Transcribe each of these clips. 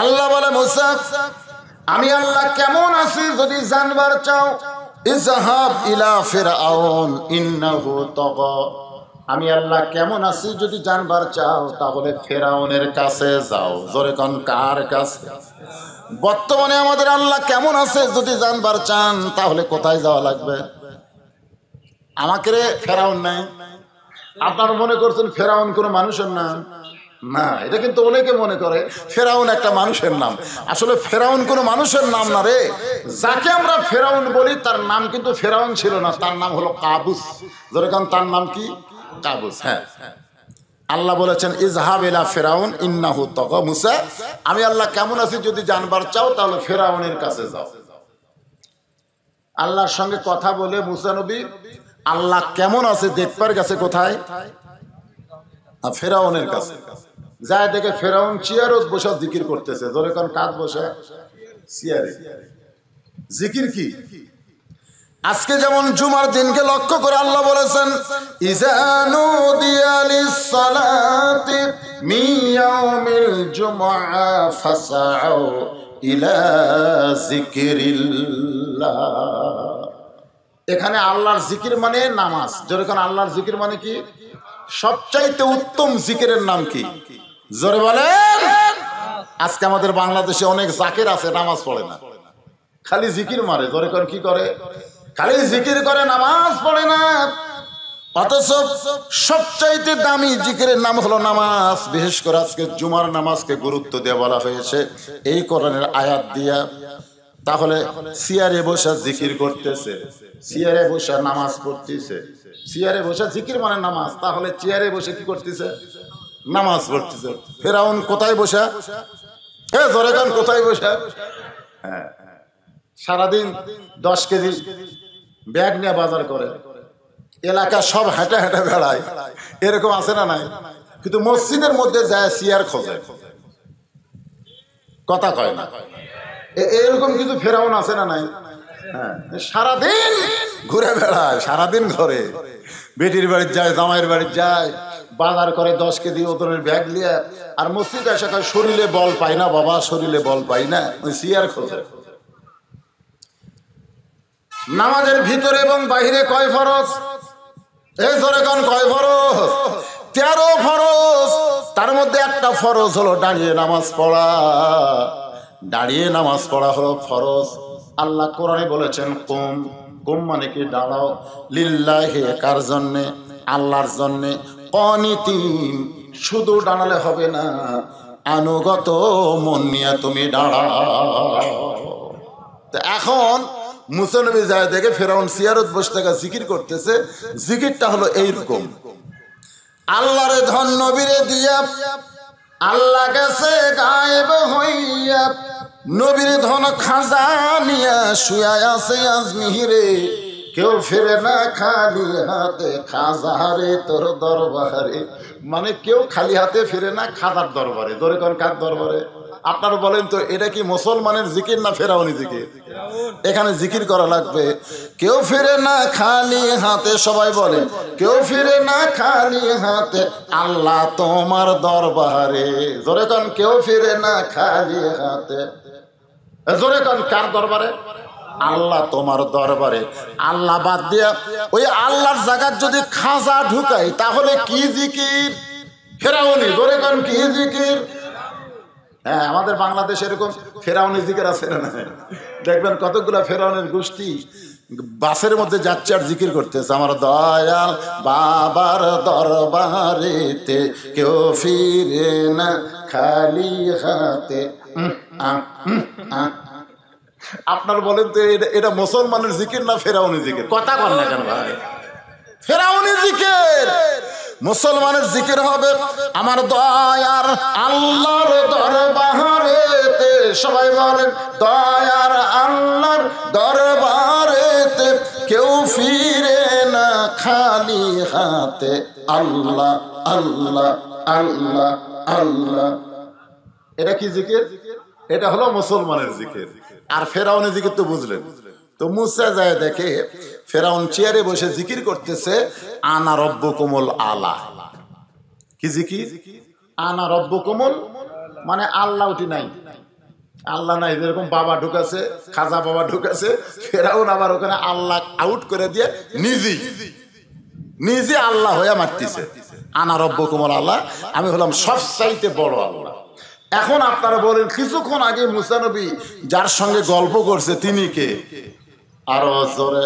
আল্লাহ বলে মুসা আমি আল্লাহ কেমন আছি যদি জানবার চাও ইজাহাব ইলা ফিরাউন ইন্নাহু তাগা আমি আল্লাহ কেমন আছি যদি জানবার চাও তাহলে ফেরাউনের কাছে যাও জোরে কন কার কাছে বর্তমানে আমাদের আল্লাহ কেমন আছে যদি জানবার চান তাহলে কোথায় যাওয়া লাগবে আমাকে রে ফেরাউন নাই আপনার মনে করছেন ফেরাউন কোনো মানুষের না না এটা কিন্তু অনেকে মনে করে ফেরাউন একটা মানুষের নাম আসলে ফেরাউন কোনো মানুষের নাম না রে যাকে আমরা ফেরাউন বলি তার নাম কিন্তু ফেরাউন ছিল না তার নাম হলো কাবুস কারণ তার নাম কি কাবুস হ্যাঁ আল্লাহ বলেছেন ইজহাব ফেরাউন ইন্নাহু তক মুসা আমি আল্লাহ কেমন আছি যদি জানবার চাও তাহলে ফেরাউনের কাছে যাও আল্লাহর সঙ্গে কথা বলে মুসা নবী আল্লাহ কেমন আছে দেখবার কাছে কোথায় ফেরাউনের কাছে যায় দেখে ফেরাউন চেয়ারত বসে জিকির করতেছে ধরে কারণ কাজ বসে চেয়ারে জিকির কি আজকে যেমন জুমার দিনকে লক্ষ্য করে আল্লাহ বলেছেন ইলা এখানে আল্লাহর জিকির মানে নামাজ যেরকম আল্লাহর জিকির মানে কি সবচাইতে উত্তম জিকিরের নাম কি জোরে বলেন আজকে আমাদের বাংলাদেশে অনেক জাকের আছে নামাজ পড়ে না খালি জিকির মারে জোরে করে কি করে খালি জিকির করে নামাজ পড়ে না অথচ সবচাইতে দামি জিকিরের নাম হলো নামাজ বিশেষ করে আজকে জুমার নামাজকে গুরুত্ব দেওয়া বলা হয়েছে এই কোরআনের আয়াত দিয়া তাহলে সিয়ারে বসা জিকির করতেছে সিয়ারে নামাজ পড়তেছে সিয়ারে বসা জিকির মানে নামাজ তাহলে চেয়ারে বসে কি করতেছে নামাজ পড়তেছে ফেরাউন কোথায় বসা হ্যাঁ জরেগান কোথায় বসা হ্যাঁ সারাদিন দশ কেজি ব্যাগ নিয়ে বাজার করে এলাকা সব হাঁটা হেঁটে বেড়ায় এরকম আছে না নাই কিন্তু মসজিদের মধ্যে যায় সিয়ার খোঁজে কথা কয় না এরকম কিন্তু ফেরাউন আছে না নাই হ্যাঁ, সারাদিন ঘুরে বেড়ায় সারাদিন ঘরে বেটির বাড়ির যায় জামাইয়ের বাড়ির যায় বাজার করে দশ কেজি ওজনের ব্যাগ লিয়া আর মসজিদ এসে শরীরে বল পাই না বাবা শরীরে বল পাই না সিয়ার খোঁজে নামাজের ভিতরে এবং বাহিরে কয় ফরজ এই ধরে কন কয় ফরজ তেরো ফরজ তার মধ্যে একটা ফরজ হলো দাঁড়িয়ে নামাজ পড়া দাঁড়িয়ে নামাজ পড়া হলো ফরজ আল্লাহ কোরআনে বলেছেন কুম কুম মানে কি দাঁড়াও লিল্লাহে কার জন্যে আল্লাহর জন্যে অনিতিন শুধু দাঁড়ালে হবে না আনুগত মন নিয়ে তুমি দাঁড়া এখন মুসলমি যায় দেখে ফেরাউন সিয়ারত বসে থাকা জিকির করতেছে জিকিরটা হলো এইরকম রে ধন নবীরে দিয়া আল্লাহ কাছে গায়েব হইয়া নবীর ধন খাজা নিয়া শুয়া আছে আজমিহিরে কেউ ফিরে না খালি হাতে খাজাহারে তোর দরবারে মানে কেউ খালি হাতে ফিরে না খাজার দরবারে ধরে কোন কার দরবারে আপনারা বলেন তো এটা কি মুসলমানের জিকির না ফেরাউনি জিকির এখানে জিকির করা লাগবে কেউ ফিরে না খালি হাতে সবাই বলে কেউ ফিরে না খালি হাতে আল্লাহ তোমার দরবারে জোরে কন কেউ ফিরে না খালি হাতে জোরে কন কার দরবারে আল্লাহ তোমার দরবারে আল্লাহ বাদ দিয়া ওই আল্লাহর জায়গার যদি খাজা ঢুকাই তাহলে কি জিকির ফেরাউনি ধরে কান কি জিকির হ্যাঁ আমাদের বাংলাদেশে এরকম ফেরাউনি জিকির আছে না দেখবেন কতগুলো ফেরাউনের গোষ্ঠী বাসের মধ্যে যাচ্ছে আর জিকির করতেছে আমার দয়াল বাবার দরবারেতে কেউ ফিরে না খালি হাতে আপনার বলেন তো এটা মুসলমানের জিকির না ফেরাউনি জিকির কথা বল না কেন ভাই ফেরাউনি জিকির মুসলমানের জিকির হবে আমার দয়ার আল্লাহর দরবারেতে সবাই বলেন দয়ার আল্লাহর দরবারেতে কেউ ফিরে না খালি হাতে আল্লাহ আল্লাহ আল্লাহ আল্লাহ এটা কি জিকির এটা হলো মুসলমানের জিকির আর ফেরাউনে জিকির তো বুঝলেন তো মুসা যায় দেখে ফেরাউন চেয়ারে বসে জিকির করতেছে আনা রব্য কোমল আলা কি জিকির আনা রব্য কোমল মানে আল্লাহ উঠি নাই আল্লাহ নাই যেরকম বাবা ঢুকাছে খাজা বাবা ঢুকাছে ফেরাউন আবার ওখানে আল্লাহ আউট করে দিয়ে নিজে নিজে আল্লাহ হয়ে মারতেছে আনা রব্য কোমল আল্লাহ আমি হলাম সব চাইতে বড় আল্লাহ এখন আপনারা বলেন কিছুক্ষণ আগে মুসানবী যার সঙ্গে গল্প করছে তিনি কে আরো জোরে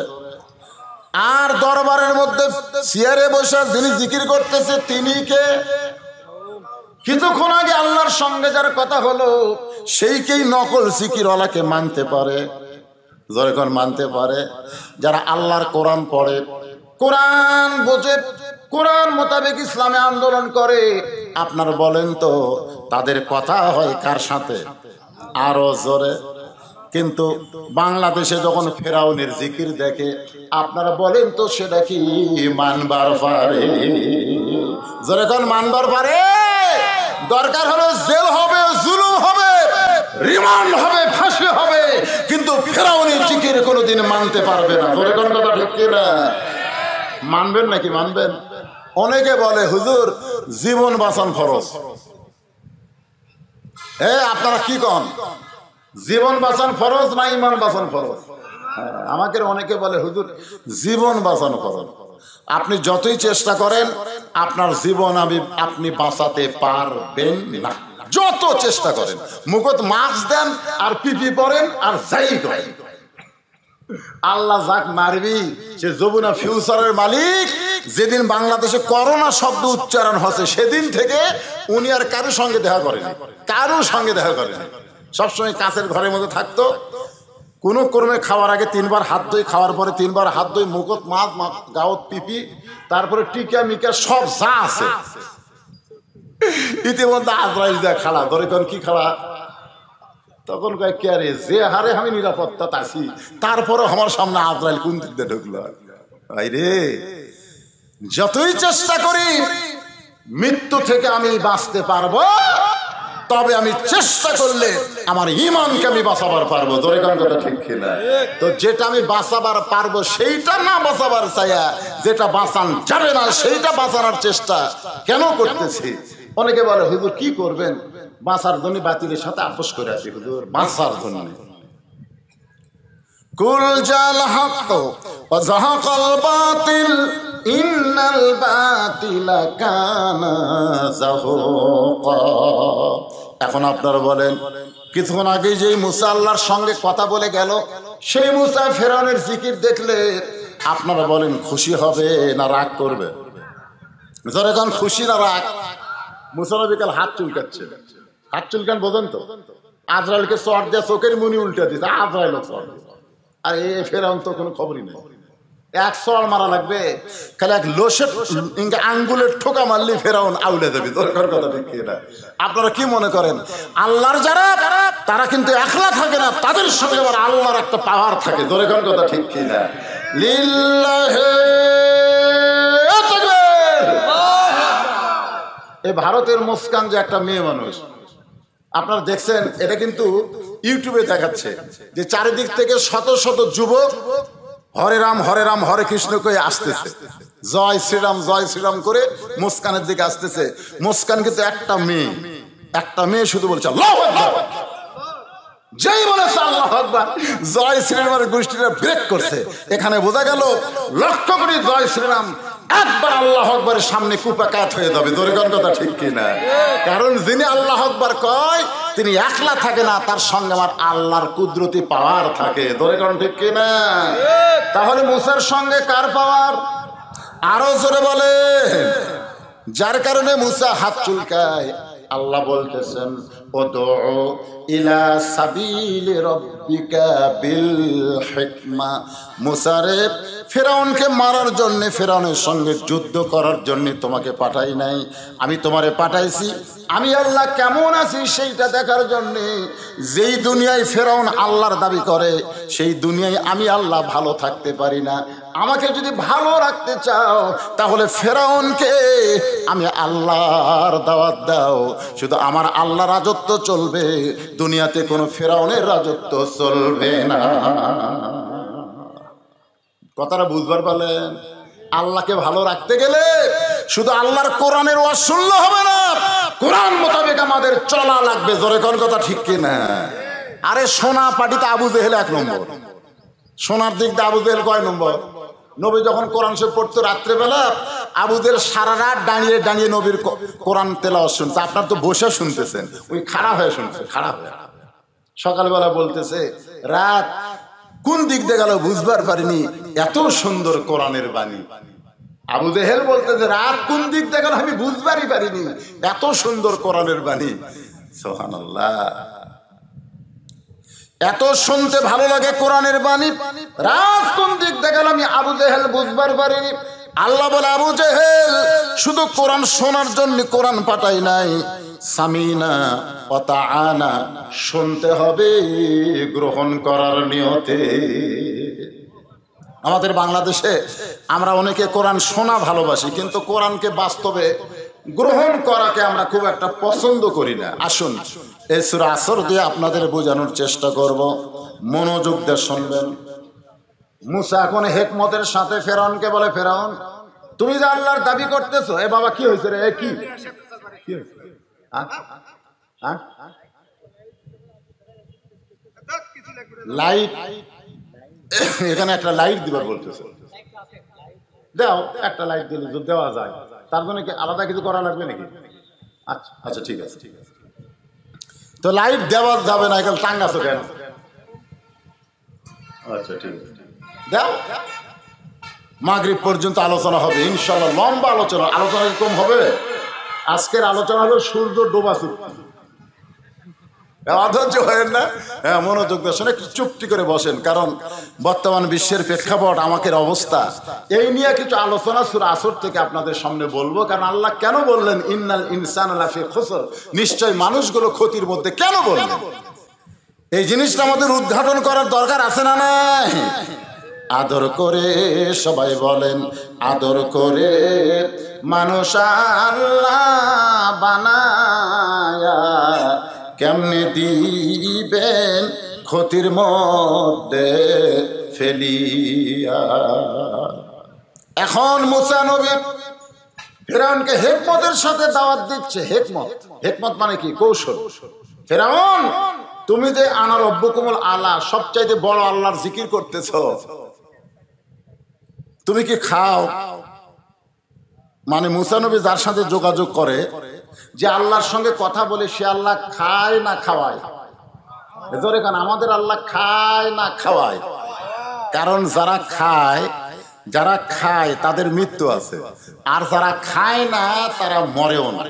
আর দরবারের মধ্যে চেয়ারে বসে যিনি জিকির করতেছে তিনি কে কিছুক্ষণ আগে আল্লাহর সঙ্গে যার কথা হলো সেইকেই নকল সিকিরওয়ালাকে মানতে পারে জোরেখন মানতে পারে যারা আল্লাহর কোরআন পড়ে কোরআন বোঝে কোরআন মোতাবেক ইসলামে আন্দোলন করে আপনার বলেন তো তাদের কথা হয় কার সাথে আরো জোরে কিন্তু বাংলাদেশে যখন ফেরাউনের জিকির দেখে আপনারা বলেন তো সেটা কি মানবার পারে জোরে কোন মানবার পারে দরকার হলো জেল হবে জুলুম হবে রিমান্ড হবে ফাঁসি হবে কিন্তু ফেরাউনের জিকির কোনোদিন মানতে পারবে না জোরে কোন কথা ঠিক না মানবেন নাকি মানবেন অনেকে বলে হুজুর জীবন বাঁচান খরচ এ আপনারা কি কন জীবন বাঁচান ফরজ না ইমান বাঁচান ফরজ আমাকে অনেকে বলে হুজুর জীবন বাঁচানো ফরজ আপনি যতই চেষ্টা করেন আপনার জীবন আমি আপনি বাঁচাতে পারবেন না যত চেষ্টা করেন মুখত মাস্ক দেন আর পিপি পরেন আর যাই করেন আল্লাহ যাক মারবি সে যমুনা ফিউচারের মালিক যেদিন বাংলাদেশে করোনা শব্দ উচ্চারণ হচ্ছে সেদিন থেকে উনি আর কারোর সঙ্গে দেখা করেন কারোর সঙ্গে দেখা করেন সবসময় কাঁচের ঘরের মধ্যে থাকতো কোনো ক্রমে খাওয়ার আগে তিনবার হাত ধুই খাওয়ার পরে তিনবার হাত ধুই মুখত মাছ গাওত পিপি তারপরে টিকা মিকা সব যা আছে ইতিমধ্যে আজরাইল দেয়া খালা ধরে কোন কি খালা তখন কয়েক কে আরে যে হারে আমি নিরাপত্তা আছি তারপরে আমার সামনে আজরাইল কোন দিক দিয়ে ঢুকলো আইরে রে যতই চেষ্টা করি মৃত্যু থেকে আমি বাঁচতে পারবো তবে আমি চেষ্টা করলে আমার ইমানকে আমি বাঁচাবার পারবো তোর কথা ঠিক খেলে তো যেটা আমি বাঁচাবার পারবো সেইটা না বাঁচাবার চাইয়া যেটা বাঁচান যাবে না সেইটা বাঁচানোর চেষ্টা কেন করতেছি অনেকে বলে হুজুর কি করবেন বাঁচার ধ্বনি বাতিলের সাথে আপোষ করে আসি হুজুর বাঁচার ধ্বনি কুল জাল হক বাতিল ইন্নাল এখন আপনারা বলেন কিছুক্ষণ আগে যে মুসা আল্লাহর সঙ্গে কথা বলে গেল সেই মুসা ফেরানের জিকির দেখলে আপনারা বলেন খুশি হবে না রাগ করবে এখন খুশি না রাগ মুসারা বিকাল হাত চুলকাচ্ছে হাত চুলকান বোঝেন তো আজরাইলকে চট দিয়ে চোখের মুনি উল্টে দিতে আজরাইল চট দিতে আর এ ফেরাউন তো কোনো খবরই নেই এক সর মারা লাগবে খালি এক লোসের আঙ্গুলের ঠোকা মারলি ফেরাউন আউলে দেবে দরকার কথা ঠিক এটা আপনারা কি মনে করেন আল্লাহর যারা তারা কিন্তু একলা থাকে না তাদের সঙ্গে আবার আল্লাহর একটা পাওয়ার থাকে দরকার কথা ঠিক কি না লিল্লাহে এ ভারতের মুস্কান যে একটা মেয়ে মানুষ আপনারা দেখছেন এটা কিন্তু ইউটিউবে দেখাচ্ছে যে চারিদিক থেকে শত শত যুবক হরে রাম হরে রাম হরে কৃষ্ণ করে আসতেছে জয় শ্রীরাম জয় শ্রীরাম করে মুস্কানের দিকে আসতেছে মুস্কান কিন্তু একটা মেয়ে একটা মেয়ে শুধু বলছে যেই বলেছে আল্লাহ আকবার জয় শ্রীরামের গোষ্ঠীরা ব্রেক করছে এখানে বোঝা গেল লক্ষ করি জয় শ্রীরাম একবার আল্লাহ আকবরের সামনে কাত হয়ে যাবে দরিগণ কথা ঠিক কিনা কারণ যিনি আল্লাহ আকবর কয় তিনি একলা থাকে না তার সঙ্গে আমার আল্লাহর কুদরতি পাওয়ার থাকে দরিগণ ঠিক কিনা তাহলে মুসার সঙ্গে কার পাওয়ার আরো জোরে বলে যার কারণে মুসা হাত চুলকায় আল্লাহ বলতেছেন ও দো ইলা সাবিল রব্বিকা বিল হিকমা মুসারেফ ফেরাউনকে মারার জন্যে ফেরাউনের সঙ্গে যুদ্ধ করার জন্যে তোমাকে পাঠাই নাই আমি তোমারে পাঠাইছি আমি আল্লাহ কেমন আছি সেইটা দেখার জন্যে যেই দুনিয়ায় ফেরাউন আল্লাহর দাবি করে সেই দুনিয়ায় আমি আল্লাহ ভালো থাকতে পারি না আমাকে যদি ভালো রাখতে চাও তাহলে ফেরাউনকে আমি আল্লাহর দাওয়াত দাও শুধু আমার আল্লাহ রাজত্ব চলবে দুনিয়াতে কোনো ফেরাউনের রাজত্ব চলবে না কথাটা বুঝবার পারলেন আল্লাহকে ভালো রাখতে গেলে শুধু আল্লাহর কোরআনের ওয়াজ হবে না কোরআন মোতাবেক আমাদের চলা লাগবে জোরে কোন কথা ঠিক কিনা আরে সোনা পাটিতে আবু জেহেল এক নম্বর সোনার দিক দিয়ে আবু জেহেল কয় নম্বর নবী যখন কোরআন শরীফ পড়তো রাত্রেবেলা আবুদের সারা রাত দাঁড়িয়ে দাঁড়িয়ে নবীর কোরআন তেলা শুনছে আপনার তো বসে শুনতেছেন ওই খাড়া হয়ে শুনছে খাড়া হয়ে সকালবেলা বলতেছে রাত কোন দিক দিয়ে গেল বুঝবার পারিনি এত সুন্দর কোরআনের বাণী আবু জেহেল বলতেছে রাত কোন দিক দিয়ে গেল আমি বুঝবারই পারিনি এত সুন্দর কোরআনের বাণী আল্লাহ এত শুনতে ভালো লাগে কোরআনের বাণী রাত কোন দিক দেখাল আমি আবু জেহেল বুঝবার পারিনি আল্লাহ বলে আবু জেহেল শুধু কোরআন শোনার জন্য কোরআন পাঠাই নাই সামিনা আনা শুনতে হবে গ্রহণ করার নিয়তে আমাদের বাংলাদেশে আমরা অনেকে কোরআন শোনা ভালোবাসি কিন্তু কোরআনকে বাস্তবে গ্রহণ করাকে আমরা খুব একটা পছন্দ করি না আসুন এসুর আসর দিয়ে আপনাদের বোঝানোর চেষ্টা করব মনোযোগ দিয়ে শুনবেন মুসা এখন হেকমতের সাথে ফেরাউনকে বলে ফেরাউন তুমি যে আল্লাহর দাবি করতেছো এ বাবা কি হয়েছে রে কি হ্যাঁ? হ্যাঁ? লাইট এখানে একটা লাইট দিবার বলতেছে দাও একটা লাইট দিলে দেওয়া যায় তার জন্য মানে কি আলাদা কিছু করা লাগবে নাকি আচ্ছা আচ্ছা ঠিক আছে ঠিক আছে তো লাইট দেওয়া যাবে না এখানে টাঙ্গা আছে কেন আচ্ছা ঠিক আছে দেও মাগরিব পর্যন্ত আলোচনা হবে ইনশাল্লাহ লম্বা আলোচনা আলোচনা কম হবে আজকের আলোচনা হলো সূর্য ডোবা হ্যাঁ, অধৈর্য হয়েন না হ্যাঁ মনোযোগ দর্শন একটু চুপটি করে বসেন কারণ বর্তমান বিশ্বের প্রেক্ষাপট আমাকের অবস্থা এই নিয়ে কিছু আলোচনা সুর আসর থেকে আপনাদের সামনে বলবো কারণ আল্লাহ কেন বললেন ইন্নাল ইনসান আলাফি খসর নিশ্চয় মানুষগুলো ক্ষতির মধ্যে কেন বললেন এই জিনিসটা আমাদের উদ্ঘাটন করার দরকার আছে না নাই আদর করে সবাই বলেন আদর করে মানুষ আল্লাহ বানায়া কেমনে দিবেন ক্ষতির মধ্যে ফেলিয়া এখন মুসা নবী ফেরাউনকে হেকমতের সাথে দাওয়াত দিচ্ছে হেকমত হেকমত মানে কি কৌশল ফেরাউন তুমি যে আনার অব্যকুমল আল্লাহ সবচাইতে বড় আল্লাহর জিকির করতেছ তুমি কি খাও মানে মুসানবী যার সাথে যোগাযোগ করে যে আল্লাহর সঙ্গে কথা বলে সে আল্লাহ খায় না খাওয়ায় ধরে কেন আমাদের আল্লাহ খায় না খাওয়ায় কারণ যারা খায় যারা খায় তাদের মৃত্যু আছে আর যারা খায় না তারা মরেও না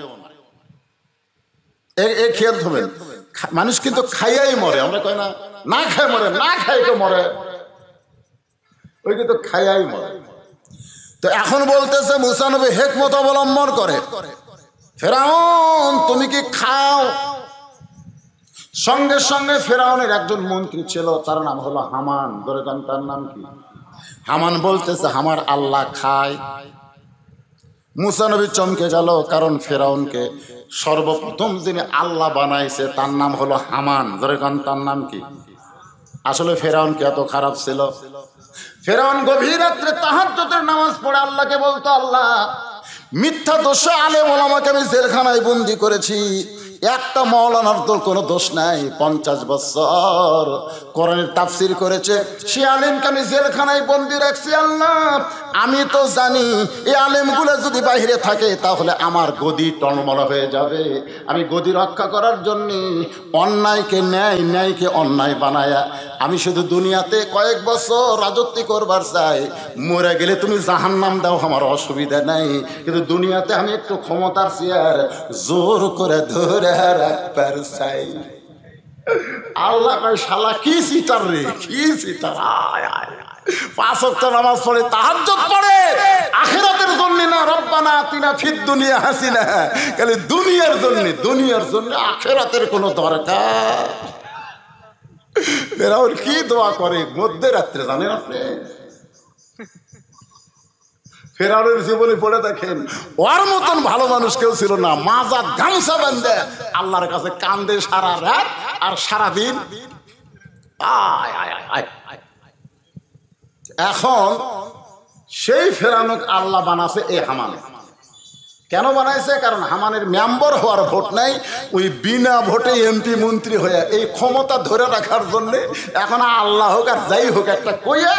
এ খেয়াল ধরবেন মানুষ কিন্তু খাইয়াই মরে আমরা কই না না খায় মরে না খায় তো মরে ওই কিন্তু খাইয়াই মরে তো এখন বলতেছে মুসানবী হেকমত অবলম্বন করে ফেরাউন তুমি কি খাও সঙ্গে সঙ্গে ফেরাউনের একজন মন্ত্রী ছিল তার নাম হলো হামান দরেকান তার নাম কি হামান বলতেছে হামার আল্লাহ খায় মুসানবী চমকে গেল কারণ ফেরাউনকে সর্বপ্রথম যিনি আল্লাহ বানাইছে তার নাম হলো হামান দরেকান তার নাম কি আসলে ফেরাউন ফেরাউনকে এত খারাপ ছিল ফেরাউন গভীর রাত্রে তাহার নামাজ পড়ে আল্লাহকে বলতো আল্লাহ মিথ্যা দোষে আলে মোলামাকে আমি জেলখানায় বন্দি করেছি একটা মৌলানার তোর কোনো দোষ নাই পঞ্চাশ বছর কোরআনের তাফসির করেছে সে আলিমকে আমি জেলখানায় বন্দি রাখছি আল্লাহ আমি তো জানি এই আলিমগুলো যদি বাহিরে থাকে তাহলে আমার গদি টনমলা হয়ে যাবে আমি গদি রক্ষা করার জন্যে অন্যায়কে ন্যায় ন্যায়কে অন্যায় বানায়া আমি শুধু দুনিয়াতে কয়েক বছর রাজত্ব করবার চাই মরে গেলে তুমি জাহান নাম দাও আমার অসুবিধা নাই কিন্তু দুনিয়াতে আমি একটু ক্ষমতার চেয়ার জোর করে ধরে রাখবার চাই আল্লাহ কয় শালা কি সিটার রে কি সিটার আয় আয় পাঁচ অক্ট নামাজ পড়ে তাহাজ্জত পড়ে আখিরাতের জন্য না রব্বানা তিনা ফির দুনিয়া হাসি না খালি দুনিয়ার জন্য দুনিয়ার জন্য আখেরাতের কোনো দরকার ফেরাউন কি দোয়া করে মধ্যে রাত্রে জানে আপনি ফেরাউনের পড়ে দেখেন ওর মতন ভালো মানুষ কেউ ছিল না মাজা গামছা বান্ধে আল্লাহর কাছে কান্দে সারা রাত আর সারা দিন এখন সেই ফেরানুক আল্লাহ বানাছে এই হামানে কেন বানাইছে কারণ হামানের মেম্বার হওয়ার ভোট নাই ওই বিনা ভোটে এমপি মন্ত্রী হয়ে এই ক্ষমতা ধরে রাখার জন্য এখন আল্লাহ হোক আর যাই হোক একটা কইয়া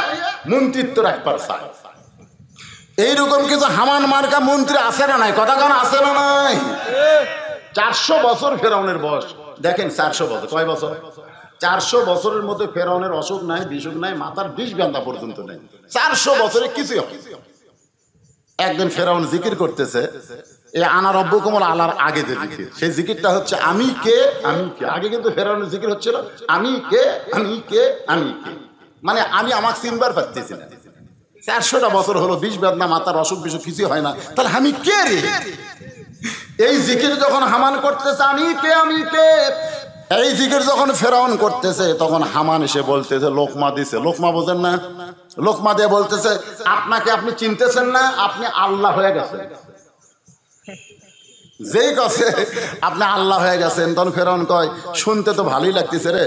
মন্ত্রিত্ব রাখবার চায় এইরকম কিছু হামান মার্কা মন্ত্রী আছে না নাই কথা কেন আছে না নাই চারশো বছর ফেরাউনের বয়স দেখেন চারশো বছর কয় বছর চারশো বছরের মধ্যে ফেরাউনের অসুখ নাই বিসুখ নাই মাথার বিষ গান্ধা পর্যন্ত নেই চারশো বছরে কিছুই হয় একদিন ফেরাউন জিকির করতেছে এ কোমল আলার আগে যে জিকির সেই জিকিরটা হচ্ছে আমি কে আমি কে আগে কিন্তু ফেরাউনের জিকির হচ্ছিল আমি কে আমি কে আমি কে মানে আমি চিনবার চারশোটা বছর হলো বিষ বেদনা মাথার অসুখ বিসুখ কিছু হয় না তাহলে আমি কে রে এই জিকির যখন হামান করতেছে আমি কে আমি কে এই জিকির যখন ফেরাউন করতেছে তখন হামান এসে বলতেছে লোকমা দিছে লোকমা বোঝেন না লোকমা দিয়ে বলতেছে আপনাকে আপনি চিনতেছেন না আপনি আল্লাহ হয়ে গেছেন যেই কাছে আপনি আল্লাহ হয়ে গেছেন তখন ফেরন কয় শুনতে তো ভালোই লাগতেছে রে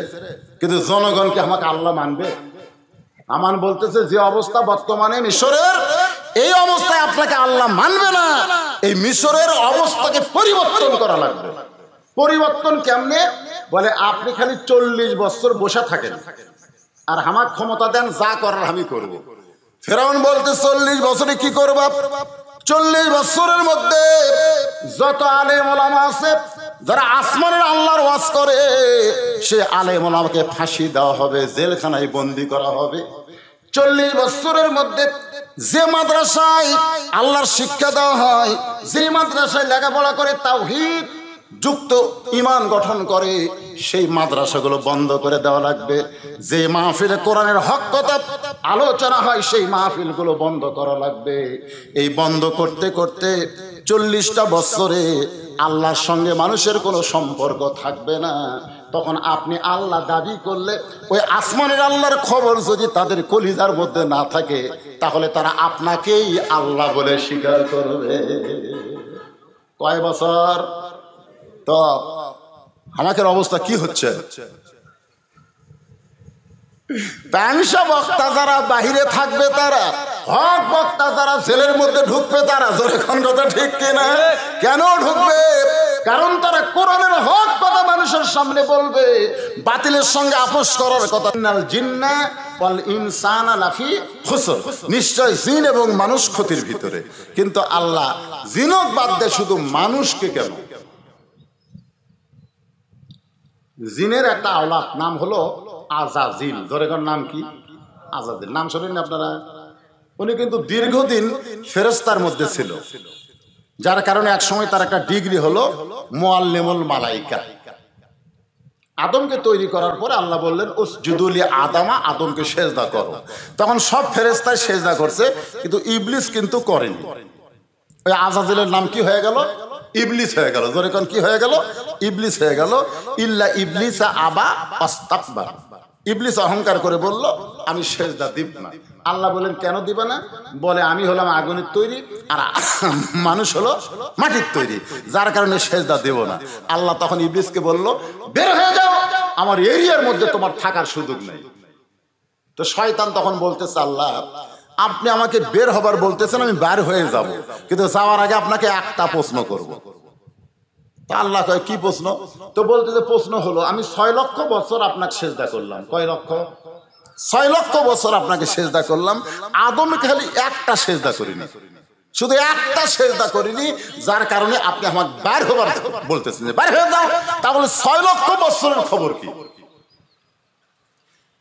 কিন্তু জনগণকে আমাকে আল্লাহ মানবে আমার বলতেছে যে অবস্থা বর্তমানে মিশরের এই অবস্থায় আপনাকে আল্লাহ মানবে না এই মিশরের অবস্থাকে পরিবর্তন করা লাগবে পরিবর্তন কেমনে বলে আপনি খালি চল্লিশ বছর বসে থাকেন আর আমার ক্ষমতা দেন যা করার আমি করব। ফেরাউন বলতে চল্লিশ বছরে কি করব চল্লিশ বছরের মধ্যে যত আলে মোলামা আছে যারা আসমানের আল্লাহর ওয়াজ করে সে আলে মোলামাকে ফাঁসি দেওয়া হবে জেলখানায় বন্দি করা হবে চল্লিশ বছরের মধ্যে যে মাদ্রাসায় আল্লাহর শিক্ষা দেওয়া হয় যে মাদ্রাসায় লেখাপড়া করে তাও হিট যুক্ত ইমান গঠন করে সেই মাদ্রাসাগুলো বন্ধ করে দেওয়া লাগবে যে মাহফিলে কোরআনের হক কথা আলোচনা হয় সেই মাহফিলগুলো বন্ধ করা লাগবে এই বন্ধ করতে করতে চল্লিশটা বছরে আল্লাহর সঙ্গে মানুষের কোনো সম্পর্ক থাকবে না তখন আপনি আল্লাহ দাবি করলে ওই আসমানের আল্লাহর খবর যদি তাদের কলিজার মধ্যে না থাকে তাহলে তারা আপনাকেই আল্লাহ বলে স্বীকার করবে কয় বছর তো হামাকের অবস্থা কি হচ্ছে বক্তা যারা বাহিরে থাকবে তারা হক বক্তা যারা ছেলের মধ্যে ঢুকবে তারা ঠিক কিনা কেন ঢুকবে কারণ তারা কোরআনের হক কথা মানুষের সামনে বলবে বাতিলের সঙ্গে আপোষ করার কথা জিন্না ইনসান লাফি খুসর নিশ্চয় জিন এবং মানুষ ক্ষতির ভিতরে কিন্তু আল্লাহ জিনক বাদ দেয় শুধু মানুষকে কেন জিনের একটা আওলাদ নাম হলো আজাজিল জরেগর নাম কি আজাজিল নাম শোনেন আপনারা উনি কিন্তু দীর্ঘদিন ফেরস্তার মধ্যে ছিল যার কারণে এক সময় তার একটা ডিগ্রি হলো মোয়াল্লেমুল মালাইকা আদমকে তৈরি করার পরে আল্লাহ বললেন ও জুদুলি আদামা আদমকে সেজদা করো তখন সব ফেরেস্তায় সেজদা করছে কিন্তু ইবলিস কিন্তু করেনি ওই আজাজিলের নাম কি হয়ে গেল ইবলিস হয়ে গেল জোরে কোন কি হয়ে গেল ইবলিস হয়ে গেল ইল্লা ইবলিস আবা অস্তাকবার ইবলিস অহংকার করে বলল আমি সেজদা দিব না আল্লাহ বলেন কেন দিবে না বলে আমি হলাম আগুনের তৈরি আর মানুষ হলো মাটির তৈরি যার কারণে সেজদা দেব না আল্লাহ তখন ইবলিসকে বলল বের হয়ে যাও আমার এরিয়ার মধ্যে তোমার থাকার সুযোগ নেই তো শয়তান তখন বলতেছে আল্লাহ আপনি আমাকে বের হবার বলতেছেন আমি বার হয়ে যাব কিন্তু যাওয়ার আগে আপনাকে একটা প্রশ্ন করব। তা আল্লাহ কয় কি প্রশ্ন তো বলতে যে প্রশ্ন হলো আমি ছয় লক্ষ বছর আপনাকে সেজদা করলাম কয় লক্ষ ছয় লক্ষ বছর আপনাকে সেজদা করলাম আদমে খালি একটা সেজদা করিনি শুধু একটা সেজদা করিনি যার কারণে আপনি আমার বের হবার বলতেছেন বের হয়ে যাও তাহলে ছয় লক্ষ বছরের খবর কি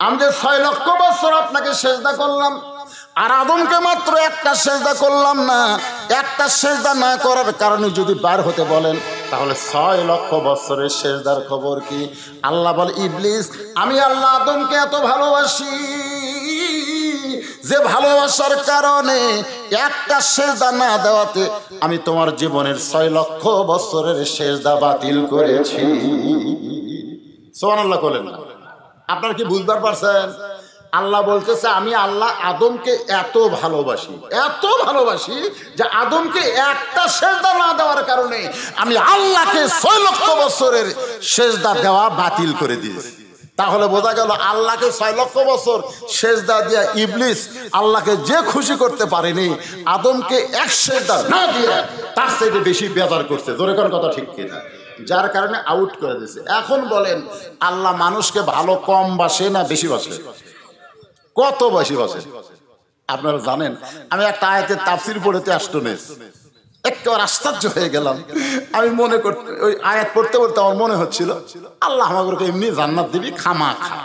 আমি যে ছয় লক্ষ বছর আপনাকে সেজদা করলাম আর আদমকে মাত্র একটা সেজদা করলাম না একটা সেজদা না করার কারণে যদি বার হতে বলেন তাহলে ছয় লক্ষ বছরের সেজদার খবর কি আল্লাহ বল ইবলিস আমি আল্লাহ আদমকে এত ভালোবাসি যে ভালোবাসার কারণে একটা সেজদা না দেওয়াতে আমি তোমার জীবনের ছয় লক্ষ বছরের সেজদা বাতিল করেছি সোমান আল্লাহ করলেন আপনার কি বুঝবার পারছেন আল্লাহ বলতেছে আমি আল্লাহ আদমকে এত ভালোবাসি এত ভালোবাসি যে আদমকে একটা সেজদা না দেওয়ার কারণে আমি আল্লাহকে ছয় লক্ষ বছরের সেজদা দেওয়া বাতিল করে দিয়েছি তাহলে বোঝা গেল আল্লাহকে ছয় লক্ষ বছর সেজদা দিয়া ইবলিস আল্লাহকে যে খুশি করতে পারেনি আদমকে এক দা না দিয়ে তার থেকে বেশি ব্যবহার করছে জোরে কোন কথা ঠিক কিনা যার কারণে আউট করে দিয়েছে এখন বলেন আল্লাহ মানুষকে ভালো কম বাসে না বেশি বাসে কত বয়সী বসে আপনারা জানেন আমি একটা আয়াতের তাফসির পড়েতে আষ্টনেস একেবারে আশ্চর্য হয়ে গেলাম আমি মনে করতে ওই আয়াত পড়তে পড়তে আমার মনে হচ্ছিল আল্লাহ আমাকে এমনি জান্নাত দিবি খামা খা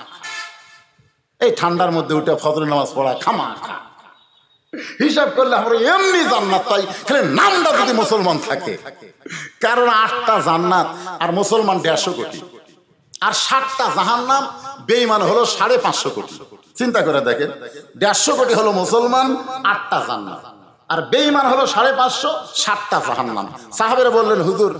এই ঠান্ডার মধ্যে উঠে ফজর নামাজ পড়া খামা খা হিসাব করলে আমরা এমনি জান্নাত পাই খালি নামটা যদি মুসলমান থাকে কারণ আটটা জান্নাত আর মুসলমান দেড়শো কোটি আর ষাটটা জাহান্নাম বেইমান হলো সাড়ে পাঁচশো কোটি চিন্তা করে দেখেন দেড়শো কোটি হলো মুসলমান আটটা জান্নাত আর বেঈমান হলো সাড়ে পাঁচশো সাতটা জাহান্নাম সাহাবের বললেন হুজুর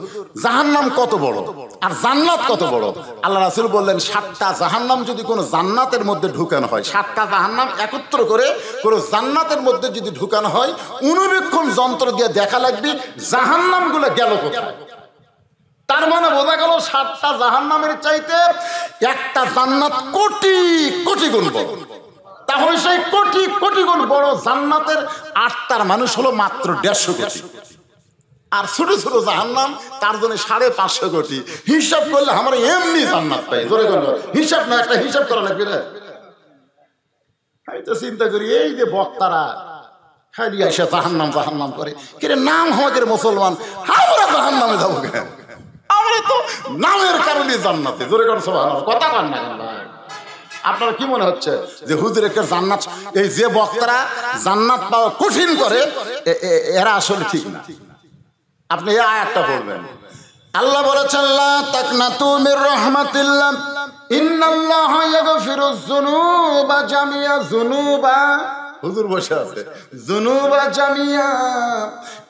জাহান্নাম কত বড় আর জান্নাত কত বড় আল্লাহ রাসুল বললেন সাতটা জাহান্নাম যদি কোনো জান্নাতের মধ্যে ঢুকানো হয় সাতটা জাহান্নাম একত্র করে কোনো জান্নাতের মধ্যে যদি ঢুকানো হয় অনুবীক্ষণ যন্ত্র দিয়ে দেখা লাগবে জাহান্নামগুলো গেল কোথায় তার মানে বোঝা গেল সাতটা জাহান নামের চাইতে একটা জান্নাত কোটি কোটি গুণ তাহলে সেই কোটি কোটি গুণ বড় জান্নাতের আটটার মানুষ হলো মাত্র দেড়শো কোটি আর ছোট ছোট জাহান্নাম তার জন্য সাড়ে পাঁচশো কোটি হিসাব করলে আমরা এমনি জান্নাত পাই জোরে করলো হিসাব না একটা হিসাব করা লাগবে না আমি তো চিন্তা করি এই যে বক্তারা খালি আসে জাহান্নাম জাহান্নাম করে কিরে নাম আমাদের মুসলমান হাওড়া জাহান্নামে যাবো কেন আপনারা তো নামের কারণে জান্নাতে জোরে কোন কথা কন না আপনার কি মনে হচ্ছে যে হুজুর একটা জান্নাত এই যে বক্তারা জান্নাত পাওয়া কঠিন করে এরা আসলে ঠিক না আপনি এই আয়াতটা বলবেন আল্লাহ বলেছেন লা তাকনাতু মির রাহমাতিল্লাহ ইন্নাল্লাহা ইয়াগফিরুজ যুনুবা জামিয়া যুনুবা হুজুর বসে আছে জুনুবা জামিয়া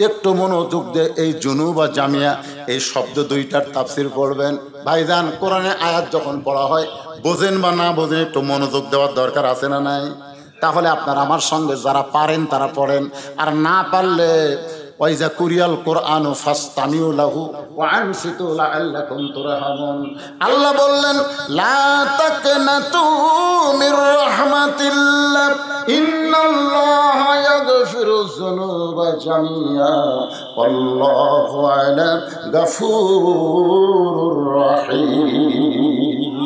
একটু মনোযোগ দিয়ে এই জুনুবা জামিয়া এই শব্দ দুইটার তাফসির করবেন ভাইজান কোরআনে আয়াত যখন পড়া হয় বোঝেন বা না বোঝেন একটু মনোযোগ দেওয়ার দরকার আছে না নাই তাহলে আপনার আমার সঙ্গে যারা পারেন তারা পড়েন আর না পারলে ওয়াইজা কুরিয়াল কোরআন ও ফাস্তামিউ লাহু ওয়ান আল্লাহ লাআল্লাকুম তুরহামুন আল্লাহ বললেন লা তাকনাতু মির রাহমাতিল্লাহ ইন্নাল্লাহ ইয়াগফিরু যুনুবা জামিয়া আল্লাহু আলা গাফুরুর রাহিম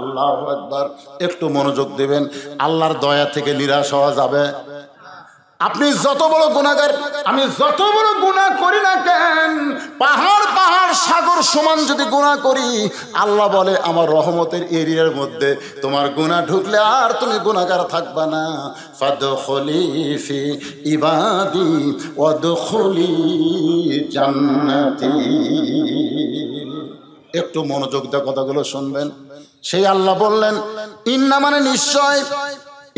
আল্লাহু আকবার একটু মনোযোগ দিবেন আল্লাহর দয়া থেকে নিরাশ হওয়া যাবে আপনি যত বড় গুণাগার আমি যত বড় গুণা করি না কেন পাহাড় পাহাড় সাগর সমান যদি গুণা করি আল্লাহ বলে আমার রহমতের এরিয়ার মধ্যে তোমার গুণা ঢুকলে আর তুমি গুণাগার থাকবা না ফি ইবাদি অদখলি জান্নাতি একটু মনোযোগ দিয়ে কথাগুলো শুনবেন সেই আল্লাহ বললেন ইন্না মানে নিশ্চয়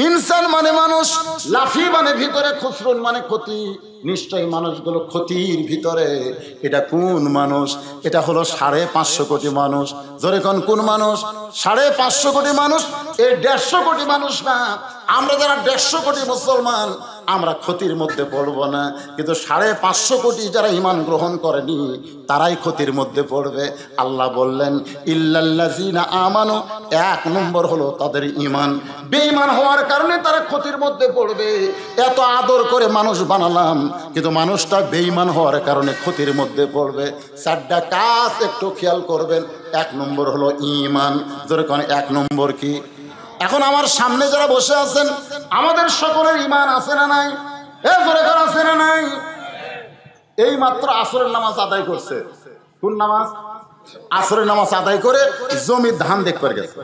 ইনসান মানে মানুষ লাফি মানে ভিতরে খুচরুন মানে ক্ষতি নিশ্চয়ই মানুষগুলো ক্ষতির ভিতরে এটা কোন মানুষ এটা হলো সাড়ে পাঁচশো কোটি মানুষ ধরে কোন কোন মানুষ সাড়ে পাঁচশো কোটি মানুষ এই দেড়শো কোটি মানুষ না আমরা যারা দেড়শো কোটি মুসলমান আমরা ক্ষতির মধ্যে পড়বো না কিন্তু সাড়ে পাঁচশো কোটি যারা ইমান গ্রহণ করেনি তারাই ক্ষতির মধ্যে পড়বে আল্লাহ বললেন ইল্লাল্লাজিনা আমানো এক নম্বর হলো তাদের ইমান বেঈমান হওয়ার কারণে তারা ক্ষতির মধ্যে পড়বে এত আদর করে মানুষ বানালাম কিন্তু মানুষটা বেঈমান হওয়ার কারণে ক্ষতির মধ্যে পড়বে চারটা কাজ একটু খেয়াল করবেন এক নম্বর হলো ইমান যেরকম এক নম্বর কি এখন আমার সামনে যারা বসে আছেন আমাদের সকলের ইমান আছে না নাই আছে না নাই এই মাত্র আসরের নামাজ আদায় করছে কোন নামাজ আসরের নামাজ আদায় করে জমির ধান দেখবার গেছে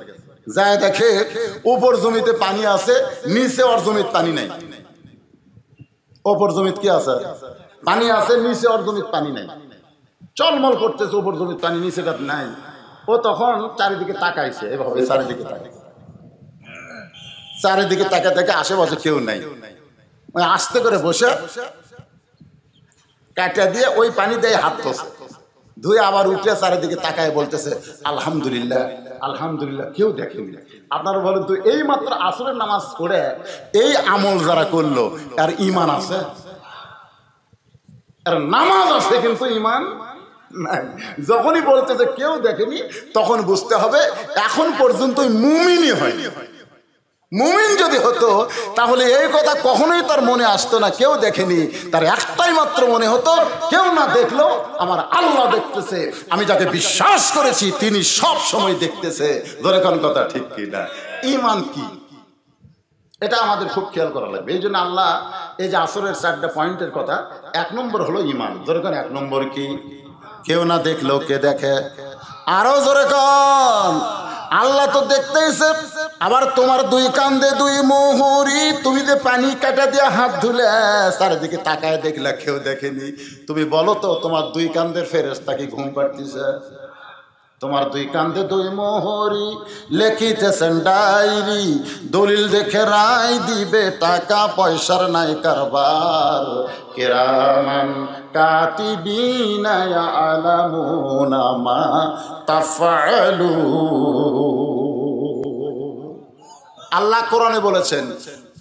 যায় দেখে উপর জমিতে পানি আছে নিচে ওর জমির পানি নাই ওপর জমিত কি আছে পানি আছে নিচে ওর জমির পানি নাই চলমল করতেছে উপর জমির পানি নিচে নাই ও তখন চারিদিকে তাকাইছে এভাবে চারিদিকে তাকাইছে চারিদিকে তাকে তাকে আশেপাশে কেউ নাই মানে আস্তে করে বসে কাটা দিয়ে ওই পানি দেয় হাত ধোসে ধুয়ে আবার উঠে চারিদিকে তাকায় বলতেছে আলহামদুলিল্লাহ আলহামদুলিল্লাহ কেউ দেখেনি আপনারা বলেন তো এই মাত্র আসরের নামাজ করে এই আমল যারা করলো আর ইমান আছে আর নামাজ আছে কিন্তু ইমান যখনই বলতেছে কেউ দেখেনি তখন বুঝতে হবে এখন পর্যন্ত মুমিনই হয়নি মুমিন যদি হতো তাহলে এই কথা কখনোই তার মনে আসতো না কেউ দেখেনি তার একটাই মাত্র মনে হতো কেউ না দেখলো আমার আল্লাহ দেখতেছে আমি যাকে বিশ্বাস করেছি তিনি সব সময় দেখতেছে কোন কথা ঠিক কি না ইমান কি এটা আমাদের খুব খেয়াল করা লাগবে এই জন্য আল্লাহ এই যে আসরের চারটা পয়েন্টের কথা এক নম্বর হলো ইমান কোন এক নম্বর কি কেউ না দেখলো কে দেখে আরো কোন আল্লাহ তো দেখতেইছে আবার তোমার দুই কান্দে দুই মোহরি তুমি যে পানি কাটা দিয়ে হাত ধুলে চারিদিকে তাকায় দেখলে কেউ দেখেনি তুমি বলো তো তোমার দুই কান্দের ফেরেস্তা তাকে ঘুম পাড়তেছে তোমার দুই কান্দে দুই মোহরি লেখিতেছেন ডায়েরি দলিল দেখে রায় দিবে টাকা পয়সার নাই কারবার কেরামান কাতিবিনা আলামুনা মা তাফালু আল্লাহ কোরআনে বলেছেন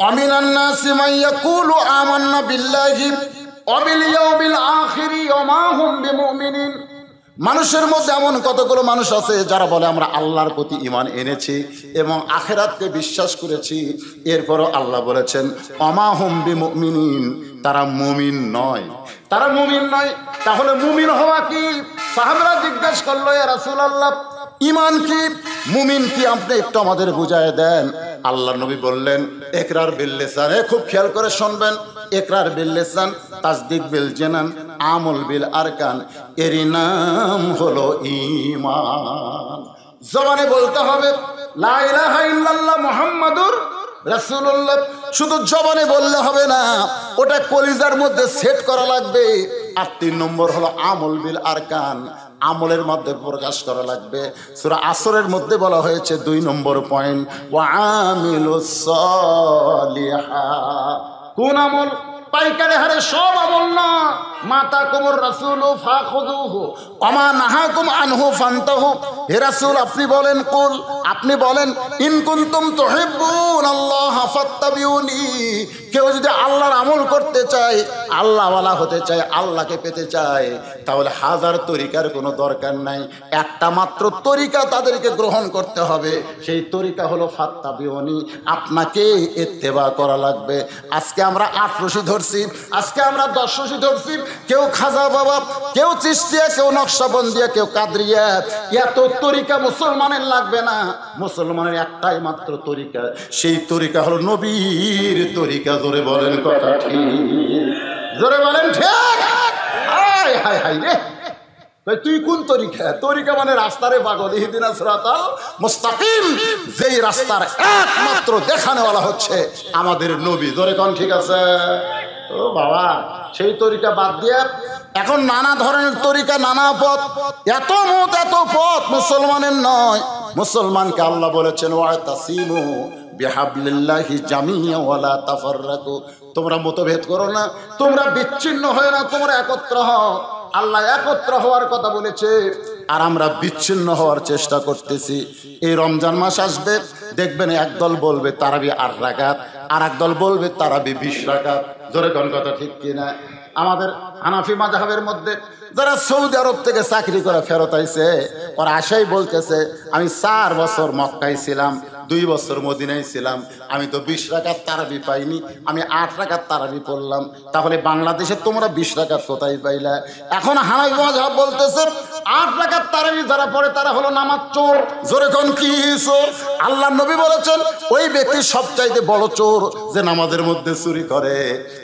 অমিনান্না সিমাইয়া কুলু আমান্না বিল্লাহি অবিল ইয়াউমিল আখিরি ওয়া মা হুম বিমুমিনিন মানুষের মধ্যে এমন কতগুলো মানুষ আছে যারা বলে আমরা আল্লাহর প্রতি ইমান এনেছি এবং আখেরাতকে বিশ্বাস করেছি এরপরও আল্লাহ বলেছেন হুম বিমিন তারা মুমিন নয় তারা মুমিন নয় তাহলে মুমিন হওয়া কি সাহাবরা জিজ্ঞেস করলো রাসুল আল্লাহ ইমান কি মুমিন কি আপনি একটু আমাদের বুঝায় দেন আল্লাহ নবী বললেন একরার বিল্লেসান খুব খেয়াল করে শুনবেন একরার বিল লেসান তাজদিক বিল জেনান আমল বিল আরকান এর নাম হলো ইমান জবানে বলতে হবে লা ইল্লাল্লাহ মুহাম্মাদুর রাসূলুল্লাহ শুধু জবানে বললে হবে না ওটা কলিজার মধ্যে সেট করা লাগবে আর তিন নম্বর হলো আমল বিল আরকান আমলের মধ্যে প্রকাশ করা লাগবে সুরা আসরের মধ্যে বলা হয়েছে দুই নম্বর পয়েন্ট ওয়া আমিলুস সালিহা কোন আমল পাইকারে হারে সব আমল মাতা কুমুর রাসুল অমা নাহা কুম আনহু ফান্তাহু হে রাসুল আপনি বলেন কুল আপনি বলেন ইনকুন্তুম তোহেবুন আল্লাহ ফাত্তাবিউনি কেউ যদি আল্লাহর আমল করতে চায় আল্লাহওয়ালা হতে চায় আল্লাহকে পেতে চায় তাহলে হাজার তরিকার কোনো দরকার নাই একটা মাত্র তরিকা তাদেরকে গ্রহণ করতে হবে সেই তরিকা হলো ফাত্তাবিউনি আপনাকে এত্তেবা করা লাগবে আজকে আমরা আট রশি ধর করছি আজকে আমরা দর্শসী ধরছি কেউ খাজা বাবা কেউ চিস্তিয়া কেউ নকশাবন্দিয়া কেউ কাদরিয়া এত তরিকা মুসলমানের লাগবে না মুসলমানের একটাই মাত্র তরিকা সেই তরিকা হলো নবীর তরিকা জোরে বলেন কথা ঠিক জোরে বলেন ঠিক হাই হাই হাই রে তুই কোন তরিকা তরিকা মানে রাস্তারে পাগল ইহিদিন আসরাতাল মুস্তাকিম যেই রাস্তার একমাত্র দেখানোওয়ালা হচ্ছে আমাদের নবী জোরে কন ঠিক আছে ও বাবা সেই তরিকা বাদ দিয়ে এখন নানা ধরনের তরিকা নানা পথ এত মত এত পথ মুসলমানের নয় মুসলমানকে আল্লাহ বলেছেন জামিয়া ওয়ালা তাফাররাকু তোমরা মতভেদ করো না তোমরা বিচ্ছিন্ন হয় না তোমরা একত্র হও আল্লাহ একত্র হওয়ার কথা বলেছে আর আমরা বিচ্ছিন্ন হওয়ার চেষ্টা করতেছি এই রমজান মাস আসবে দেখবেন একদল বলবে তারাবি আট রাখাত আর একদল বলবে তারাবি বিশ রাখাত জোরে কোন কথা ঠিক কিনা আমাদের হানাফি মাধাবের মধ্যে যারা সৌদি আরব থেকে চাকরি করে ফেরত আইসে ওরা আশাই বলতেছে আমি চার বছর মক্কায় ছিলাম দুই বছর মদিনায় ছিলাম আমি তো বিশ রাখার তারাবি পাইনি আমি আট রাখার তারাবি পড়লাম তাহলে বাংলাদেশে তোমরা বিশ রাখার কোথায় পাইলা এখন হানাই মজা বলতেছে আট রাখার তারাবি যারা পড়ে তারা হলো নামাজ চোর জোরে কোন কি আল্লাহ নবী বলেছেন ওই ব্যক্তি সবচাইতে বড় চোর যে নামাজের মধ্যে চুরি করে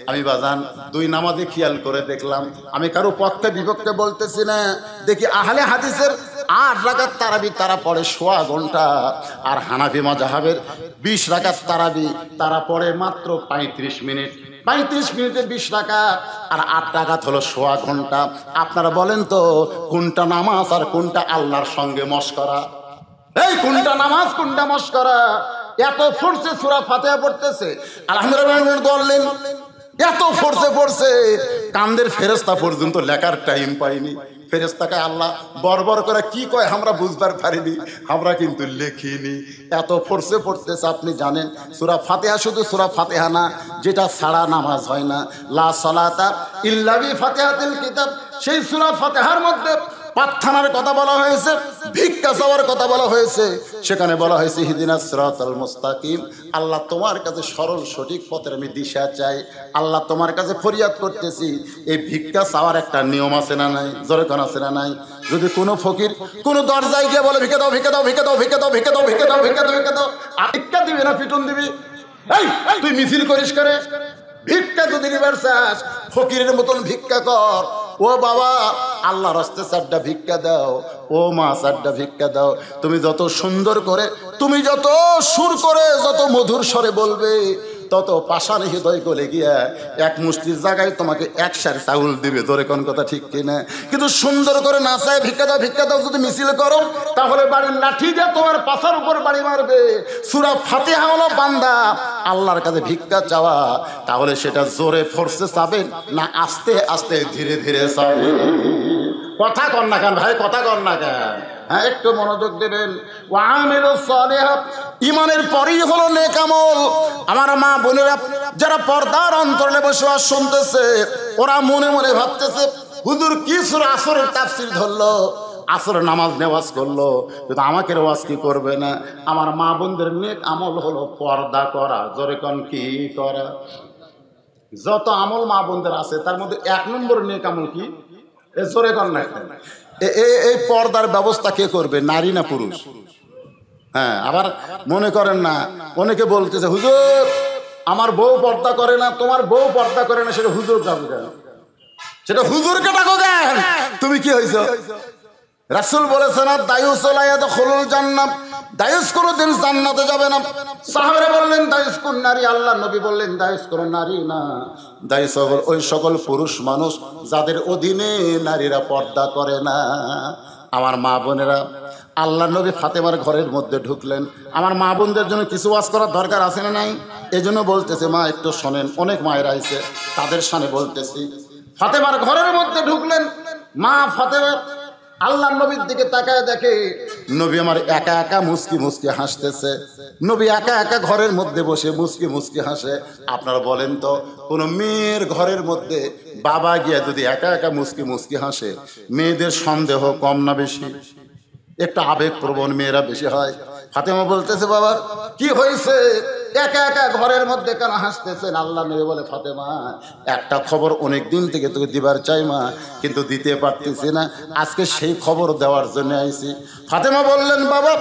আমি বাজান দুই নামাজে খেয়াল করে দেখলাম আমি কারো পক্ষে বিপক্ষে বলতেছি না দেখি আহলে হাদিসের আট রাগাত তারাবি তারা পড়ে সোয়া ঘন্টা আর হানাফি মাজাহাবের বিশ রাখার তারাবি তারা পড়ে মাত্র পঁয়ত্রিশ মিনিট পঁয়ত্রিশ মিনিটে বিশ টাকা আর আট টাকা হলো সোয়া ঘন্টা আপনারা বলেন তো কোনটা নামাজ আর কোনটা আল্লাহর সঙ্গে মস্করা এই কোনটা নামাজ কোনটা মস্করা এত ফোর্সে সুরা ফাতে পড়তেছে আলহামদুলিল্লাহ বললেন এত ফোর্সে পড়ছে কান্দের ফেরস্তা পর্যন্ত লেখার টাইম পাইনি ফেরেস্তাকে আল্লাহ বর্বর করে কি কয় আমরা বুঝবার পারিনি আমরা কিন্তু লেখিনি এত ফোর্সে পড়তেছে আপনি জানেন সুরা ফাতেহা শুধু সুরা ফাতেহা না যেটা সারা নামাজ হয় না লা সলাতা ইল্লাবি ফাতেহাতিল কিতাব সেই সুরা ফাতেহার মধ্যে প্রার্থনার কথা বলা হয়েছে ভিক্ষা চাওয়ার কথা বলা হয়েছে সেখানে বলা হয়েছে হিদিনা সরাতাল মুস্তাকিম আল্লাহ তোমার কাছে সরল সঠিক পথের আমি দিশা চাই আল্লাহ তোমার কাছে ফরিয়াদ করতেছি এই ভিক্ষা চাওয়ার একটা নিয়ম আছে না নাই জরকন আছে না নাই যদি কোনো ফকির কোনো দরজায় গিয়ে বলে ভিকে দাও ভিকে দাও ভিকে দাও ভিকে দাও ভিকে দাও ভিকে দাও ভিকে দাও ভিকে দাও আর ভিক্ষা দিবি না পিটন দিবি এই তুই মিছিল করিস করে ভিক্ষা যদি নিবার চাস ফকিরের মতন ভিক্ষা কর ও বাবা আল্লাহ রস্তে চারটা ভিক্ষা দাও ও মা চারটা ভিক্ষা দাও তুমি যত সুন্দর করে তুমি যত সুর করে যত মধুর স্বরে বলবে তত পাশান হৃদয় গলে গিয়া এক মুষ্টির জায়গায় তোমাকে এক সার চাউল দিবে ধরে কোন কথা ঠিক কিনা কিন্তু সুন্দর করে না চায় ভিক্ষা দাও ভিক্ষা দাও যদি মিছিল করো তাহলে বাড়ির লাঠি দিয়ে তোমার পাশার উপর বাড়ি মারবে সুরা ফাতে হলো বান্দা আল্লাহর কাছে ভিক্ষা চাওয়া তাহলে সেটা জোরে ফোর্সে চাবেন না আস্তে আস্তে ধীরে ধীরে চাবেন কথা কর না কেন ভাই কথা কর না কেন হ্যাঁ একটু মনোযোগ দেবেন ইমানের পরেই হলো নেকামল আমার মা বোনেরা যারা পর্দার অন্তরে আর শুনতেছে ওরা মনে মনে ভাবতেছে হুজুর কিছু আসরের তাফসির ধরলো আসরের নামাজ নেওয়াজ করলো কিন্তু আমাকে রেওয়াজ কি করবে না আমার মা বোনদের নেক আমল হলো পর্দা করা জরে কন কি করা যত আমল মা বোনদের আছে তার মধ্যে এক নম্বর নেক আমল কি জোরে কর এই পর্দার ব্যবস্থা কে করবে নারী না পুরুষ হ্যাঁ আবার মনে করেন না অনেকে বলতেছে হুজুর আমার বউ পর্দা করে না তোমার বউ পর্দা করে না সেটা হুজুর দাবি সেটা হুজুরকে ডাকো তুমি কি হয়েছ রাসুল বলেছেন না দায়ু চলাই তো খোলুল জান্নাত দায়ুস কোনো দিন জান্নাতে যাবে না সাহাবারা বললেন দায়ুস কোন নারী আল্লাহ নবী বললেন দায়ুস কোনো নারী না দায়ুস সকল ওই সকল পুরুষ মানুষ যাদের অধীনে নারীরা পর্দা করে না আমার মা বোনেরা আল্লাহ নবী ফাতেমার ঘরের মধ্যে ঢুকলেন আমার মা বোনদের জন্য কিছু ওয়াজ করার দরকার আছে না নাই এজন্য বলতেছে মা একটু শোনেন অনেক মায়েরা আছে তাদের সামনে বলতেছি ফাতেমার ঘরের মধ্যে ঢুকলেন মা ফাতেমার আল্লাহ নবীর দিকে তাকায় দেখে নবী আমার একা একা মুসকি মুসকি হাসতেছে নবী একা একা ঘরের মধ্যে বসে মুসকি মুসকি হাসে আপনারা বলেন তো কোনো মেয়ের ঘরের মধ্যে বাবা গিয়া যদি একা একা মুসকি মুসকি হাসে মেয়েদের সন্দেহ কম না বেশি একটা আবেগপ্রবণ মেয়েরা বেশি হয় ফাতেমা বলতেছে বাবা কি হয়েছে একা একা ঘরের মধ্যে কেন হাসতেছেন আল্লাহ মেয়ে বলে ফাতেমা একটা খবর অনেক দিন থেকে তোকে দিবার চাই মা কিন্তু দিতে পারতেছি না আজকে সেই খবর দেওয়ার জন্য আইছি ফাতেমা বললেন বাবা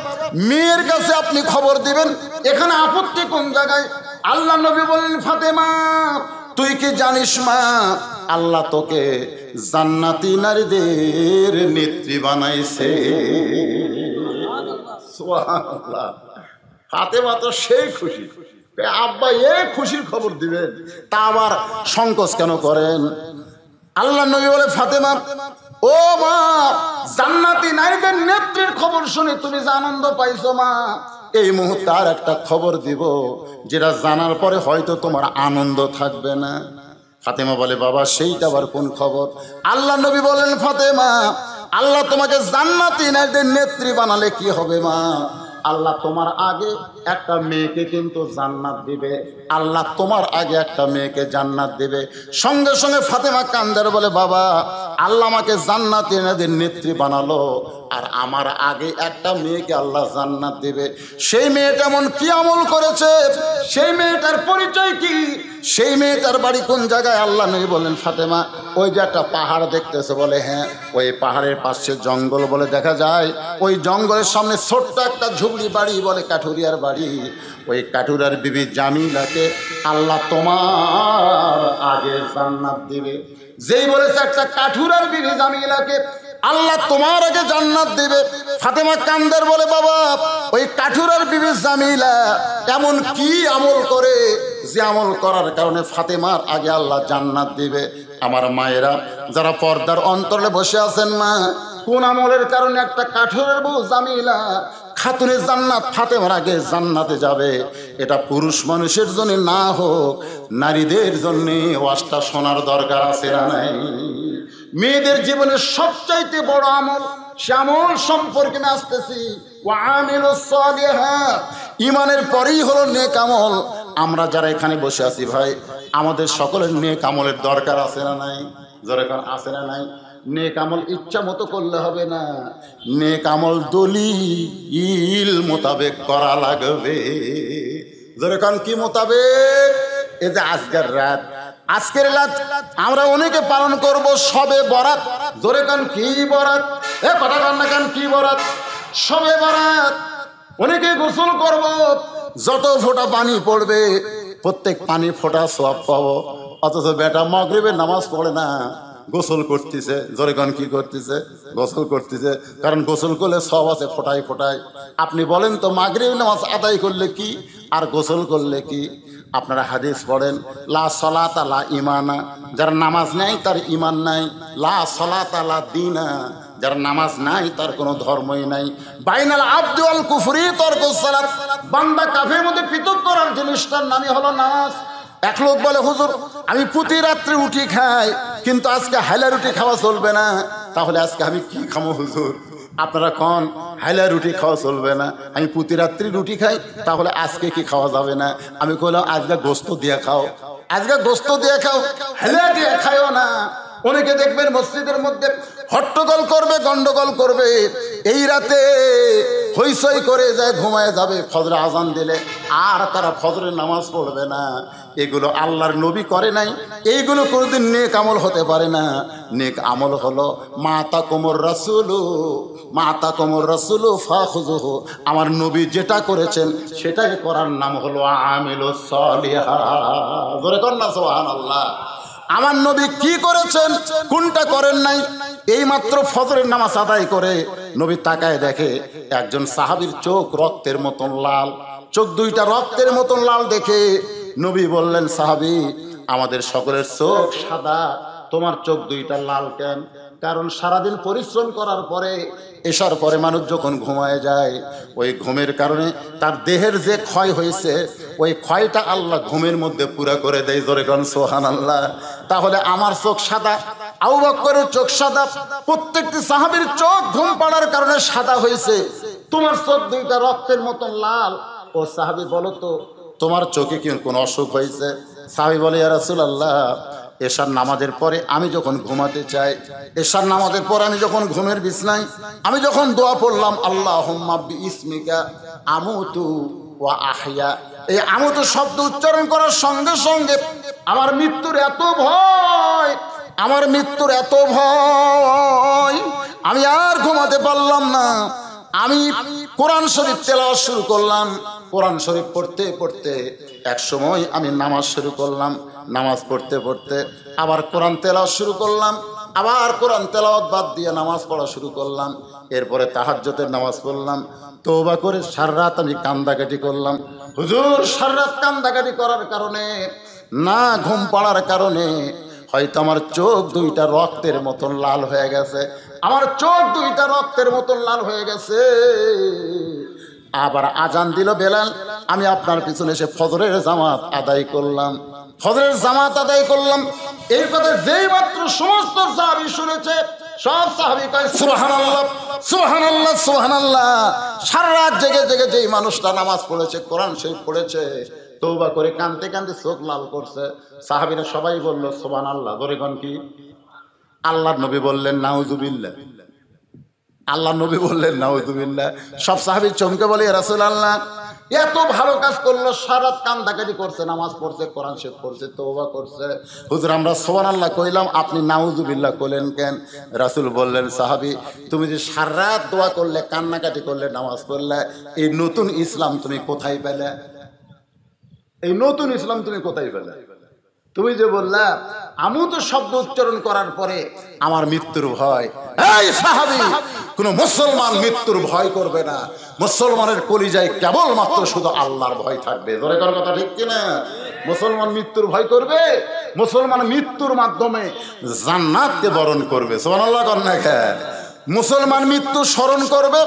মেয়ের কাছে আপনি খবর দিবেন এখানে আপত্তি কোন জায়গায় আল্লাহ নবী বললেন ফাতেমা তুই কি জানিস মা আল্লাহ তোকে জান্নাতি নারীদের নেত্রী বানাইছে হাতে মাত্র সেই খুশি আব্বা এ খুশির খবর দিবেন তা আবার সংকোচ কেন করেন আল্লাহ নবী বলে ফাতেমা ও মা জান্নাতি নারীদের নেত্রীর খবর শুনে তুমি যে আনন্দ পাইছো মা এই মুহূর্তে আর একটা খবর দিব যেটা জানার পরে হয়তো তোমার আনন্দ থাকবে না ফাতেমা বলে বাবা সেইটা আবার কোন খবর আল্লাহ নবী বলেন ফাতেমা আল্লাহ তোমাকে জান্নাত নেত্রী বানালে কি হবে মা আল্লাহ তোমার আগে একটা মেয়েকে কিন্তু জান্নাত দিবে আল্লাহ তোমার আগে একটা মেয়েকে জান্নাত দিবে সঙ্গে সঙ্গে ফাতেমা কান্দার বলে বাবা আল্লাহ আমাকে জান্নাত নেত্রী বানালো আর আমার আগে একটা মেয়েকে আল্লাহ জান্নাত দেবে সেই মেয়েটা এমন কি আমল করেছে সেই মেয়েটার পরিচয় কি সেই মেয়েটার বাড়ি কোন জায়গায় আল্লাহ নেই বলেন ফাতেমা ওই যে একটা পাহাড় দেখতেছে বলে হ্যাঁ ওই পাহাড়ের পাশে জঙ্গল বলে দেখা যায় ওই জঙ্গলের সামনে ছোট্ট একটা ঝুবড়ি বাড়ি বলে কাঠুরিয়ার বাড়ি ওই কাঠুরার বিবি জামিলাকে আল্লাহ তোমার আগে জান্নাত দিবে যেই বলেছে একটা কাঠুরার বিবি জামিলাকে আল্লাহ তোমার আগে জান্নাত দিবে ফাতেমা কান্দার বলে বাবা ওই কাঠুরার বিবি জামিলা এমন কি আমল করে যে আমল করার কারণে ফাতেমার আগে আল্লাহ জান্নাত দিবে আমার মায়েরা যারা পর্দার অন্তরে বসে আছেন মা কোন আমলের কারণে একটা কাঠুরের বউ জামিলা খাতুনে জান্নাত ফাতেমার আগে জান্নাতে যাবে এটা পুরুষ মানুষের জন্য না হোক নারীদের জন্যে ওয়াজটা শোনার দরকার আছে না নাই মেয়েদের জীবনের সবচাইতে বড় আমল শ্যামল সম্পর্কে আমি আসতেছি ইমানের পরেই হলো নেক আমল আমরা যারা এখানে বসে আছি ভাই আমাদের সকলের নেক আমলের দরকার আছে না নাই দরকার আছে না নাই নেক আমল ইচ্ছা মতো করলে হবে না নেক আমল দলিল মোতাবেক করা লাগবে যেরকম কি মোতাবেক এ যে আজকের রাত আজকের রাত আমরা অনেকে পালন করব সবে বরাত ধরে কান কি বরাত এ কথা কান না কান কি বরাত সবে বরাত অনেকে গোসল করব যত ফোঁটা পানি পড়বে প্রত্যেক পানি ফোঁটা সব পাবো অথচ বেটা মগরিবে নামাজ পড়ে না গোসল করতেছে জরেগণ কি করতেছে গোসল করতেছে কারণ গোসল করলে সব আছে ফোটায় ফোটায় আপনি বলেন তো মাগরিব নামাজ আদায় করলে কি আর গোসল করলে কি আপনারা হাদিস পড়েন লা সলা তালা ইমানা যারা নামাজ নেয় তার ইমান নাই লা সলা তালা দিনা যারা নামাজ নাই তার কোনো ধর্মই নাই বাইনাল আব্দুল কুফরি তর্ক সালাত বান্দা কাফের মধ্যে পৃথক করার জিনিসটার নামই হলো নামাজ এক লোক বলে হুজুর আমি প্রতি রাত্রে উঠি খাই কিন্তু আজকে হাইলা রুটি খাওয়া চলবে না তাহলে আজকে আমি কি খামো হুজুর আপনারা কন হাইলা রুটি খাওয়া চলবে না আমি প্রতি রাত্রি রুটি খাই তাহলে আজকে কি খাওয়া যাবে না আমি কইলাম আজকে গোস্ত দিয়ে খাও আজকে গোস্ত দিয়ে খাও হেলা দিয়ে খাইও না অনেকে দেখবেন মসজিদের মধ্যে হট্টগোল করবে গন্ডগোল করবে এই রাতে হইসই করে যায় ঘুমায় যাবে ফজরে আজান দিলে আর তারা ফজরে নামাজ পড়বে না এগুলো আল্লাহর নবী করে নাই এইগুলো কোনোদিন নেক আমল হতে পারে না নেক আমল হলো মাতা কোমর রসুলু মাতা কোমর রসুলু ফাহুজুহ আমার নবী যেটা করেছেন সেটাই করার নাম হলো আমিল সলিহা ধরে কর না সোহান আল্লাহ আমার নবী কি করেছেন কোনটা করেন নাই এই মাত্র ফজরের নামাজ আদায় করে নবী তাকায় দেখে একজন সাহাবির চোখ রক্তের মতন লাল চোখ দুইটা রক্তের মতন লাল দেখে নবী বললেন সাহাবি আমাদের সকলের চোখ সাদা তোমার চোখ দুইটা লাল কেন কারণ সারাদিন পরিশ্রম করার পরে এসার পরে মানুষ যখন ঘুমায় যায় ওই ঘুমের কারণে তার দেহের যে ক্ষয় হয়েছে ওই ক্ষয়টা আল্লাহ ঘুমের মধ্যে পুরা করে দেয় জোরে সোহান আল্লাহ তাহলে আমার চোখ সাদা আউ করে চোখ সাদা প্রত্যেকটি সাহাবির চোখ ঘুম পাড়ার কারণে সাদা হয়েছে তোমার চোখ দুইটা রক্তের মতন লাল ও সাহাবি বলো তো তোমার চোখে কি কোনো অসুখ হয়েছে সাহাবি বলে ইয়ারাসুল আল্লাহ এসার নামাজের পরে আমি যখন ঘুমাতে চাই এসার নামাজের পরে আমি যখন ঘুমের বিছনায় আমি যখন দোয়া পড়লাম আল্লাহ ইসমিকা আমু তু ও আহিয়া এই আমত শব্দ উচ্চারণ করার সঙ্গে সঙ্গে আমার মৃত্যুর এত ভয় আমার মৃত্যুর এত ভয় আমি আর ঘুমাতে পারলাম না আমি কোরআন শরীফ তেলা শুরু করলাম কোরআন শরীফ পড়তে পড়তে এক সময় আমি নামাজ শুরু করলাম নামাজ পড়তে পড়তে আবার কোরআন তেলা শুরু করলাম আবার কোরআন তেলাওয়াত বাদ দিয়ে নামাজ পড়া শুরু করলাম এরপরে তাহাজ্যতের নামাজ পড়লাম তোবা করে সাররাত আমি কান্দাকাটি করলাম হুজুর সাররাত কান্দাকাটি করার কারণে না ঘুম পাড়ার কারণে হয়তো আমার চোখ দুইটা রক্তের মতন লাল হয়ে গেছে আমার চোখ দুইটা রক্তের মতন লাল হয়ে গেছে আবার আজান দিল বেলাল আমি আপনার পিছনে এসে ফজরের জামাত আদায় করলাম ফজরের জামাত আদায় করলাম এই কথা যেই মাত্র সমস্ত জাবি শুনেছে সব সাহাবি সুহান সুহান আল্লাহ সুহান আল্লাহ সারা জেগে জেগে যেই মানুষটা নামাজ পড়েছে কোরআন শরীফ পড়েছে তৌবা করে কানতে কানতে চোখ লাল করছে সাহাবিরা সবাই বললো সোবান আল্লাহ দরেগণ কি আল্লাহ নবী বললেন নাউজুবিল্লা আল্লাহ নবী বললেন নাউজুবিল্লা সব সাহাবি চমকে বলে রাসুল আল্লাহ এত ভালো কাজ করলো সারাত ডাকাতি করছে নামাজ পড়ছে কোরআন শেখ করছে তোবা করছে হুজুর আমরা সোহান আল্লাহ কইলাম আপনি নাউজুবিল্লাহ করলেন কেন রাসুল বললেন সাহাবি তুমি যে সারাত দোয়া করলে কান্নাকাটি করলে নামাজ পড়লে এই নতুন ইসলাম তুমি কোথায় পেলে এই নতুন ইসলাম তুমি কোথায় পেলে তুমি যে বললে আমিও তো শব্দ উচ্চারণ করার পরে আমার মৃত্যুর ভয় সাহাবি কোনো মুসলমান মৃত্যুর ভয় করবে না মুসলমানের কলিজায় কেবলমাত্র শুধু আল্লাহর ভয় থাকবে ধরে কার কথা ঠিক কিনা মুসলমান মৃত্যুর ভয় করবে মুসলমান মৃত্যুর মাধ্যমে জান্নাতকে বরণ করবে সোমান আল্লাহ কন্যা মুসলমান মৃত্যু স্মরণ করবে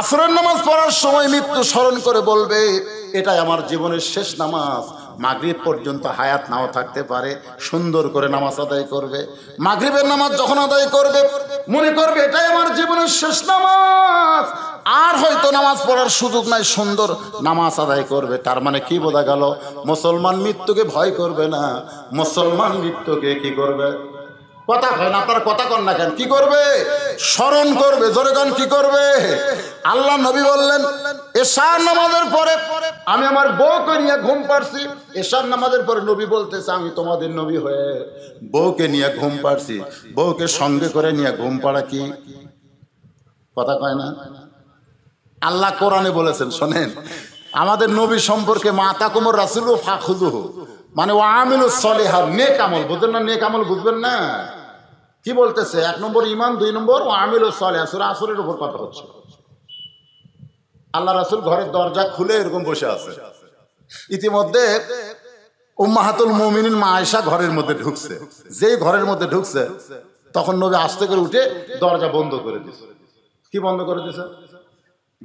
আসরের নামাজ পড়ার সময় মৃত্যু স্মরণ করে বলবে এটাই আমার জীবনের শেষ নামাজ মাগরীব পর্যন্ত হায়াত নাও থাকতে পারে সুন্দর করে নামাজ আদায় করবে মাগরীবের নামাজ যখন আদায় করবে মনে করবে এটাই আমার জীবনের শেষ নামাজ আর হয়তো নামাজ পড়ার সুযোগ নাই সুন্দর নামাজ আদায় করবে তার মানে কি বোঝা গেল মুসলমান মৃত্যুকে ভয় করবে না মুসলমান মৃত্যুকে কি করবে কথা হয় না আপনার কথা কন না কেন কি করবে স্মরণ করবে জোরে গান কি করবে আল্লাহ নবী বললেন এশার নামাজের পরে আমি আমার বউকে নিয়ে ঘুম পারছি এশার নামাজের পরে নবী বলতেছে আমি তোমাদের নবী হয়ে বউকে নিয়ে ঘুম পারছি বউকে সঙ্গে করে নিয়ে ঘুম পাড়া কি কথা কয় না আল্লাহ কোরআনে বলেছেন শোনেন আমাদের নবী সম্পর্কে মাতা কুমর রাসুল ফাখুদুহ মানে ও আমিল সলেহা নেক আমল বুঝবেন না নেক আমল বুঝবেন না কি বলতেছে এক নম্বর ইমান দুই নম্বর ও আমিল ও সলে আসুর আসরের উপর কথা হচ্ছে আল্লাহ রাসুল ঘরের দরজা খুলে এরকম বসে আছে ইতিমধ্যে উম্মাহাতুল মমিনিন মা আয়সা ঘরের মধ্যে ঢুকছে যেই ঘরের মধ্যে ঢুকছে তখন নবী আস্তে করে উঠে দরজা বন্ধ করে দিছে কি বন্ধ করে দিছে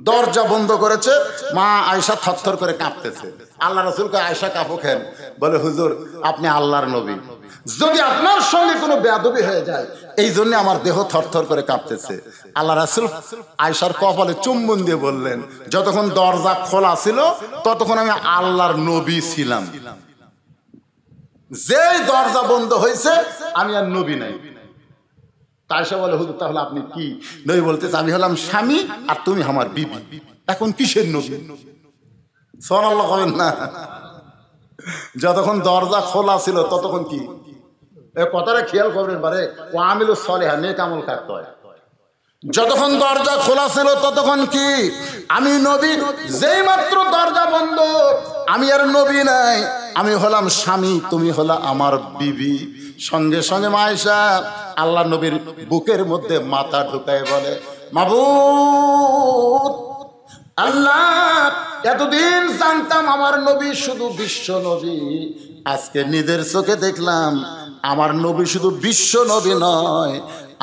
দরজা বন্ধ করেছে মা আয়সা থরথর করে কাঁপতেছে আল্লাহ রসুলকে আয়সা কাপো খেন বলে হুজুর আপনি আল্লাহর নবী যদি আপনার সঙ্গে কোনো বেদবি হয়ে যায় এই জন্য আমার দেহ থরথর করে কাঁপতেছে আল্লাহ রাসুল আয়সার কপালে চুম্বন দিয়ে বললেন যতক্ষণ দরজা খোলা ছিল ততক্ষণ আমি আল্লাহর নবী ছিলাম যে দরজা বন্ধ হয়েছে আমি আর নবী নাই তাইসা বলে হুজুর তাহলে আপনি কি নই বলতেছে আমি হলাম স্বামী আর তুমি আমার বিবি এখন কিসের নবী সোনাল্লাহ কবেন না যতক্ষণ দরজা খোলা ছিল ততক্ষণ কি কথাটা খেয়াল করবেন পারে ও সলে হ্যাঁ নেক আমল হয় যতক্ষণ দরজা খোলা ছিল ততক্ষণ কি আমি নবী যেই মাত্র দরজা বন্ধ আমি আর নবী নাই আমি হলাম স্বামী তুমি হলা আমার বিবি সঙ্গে সঙ্গে মায়েশা আল্লাহ নবীর বুকের মধ্যে মাথা ঢুকায় বলে মাবু আল্লাহ এতদিন জানতাম আমার নবী শুধু বিশ্ব নবী আজকে নিজের চোখে দেখলাম আমার নবী শুধু বিশ্ব নবী নয়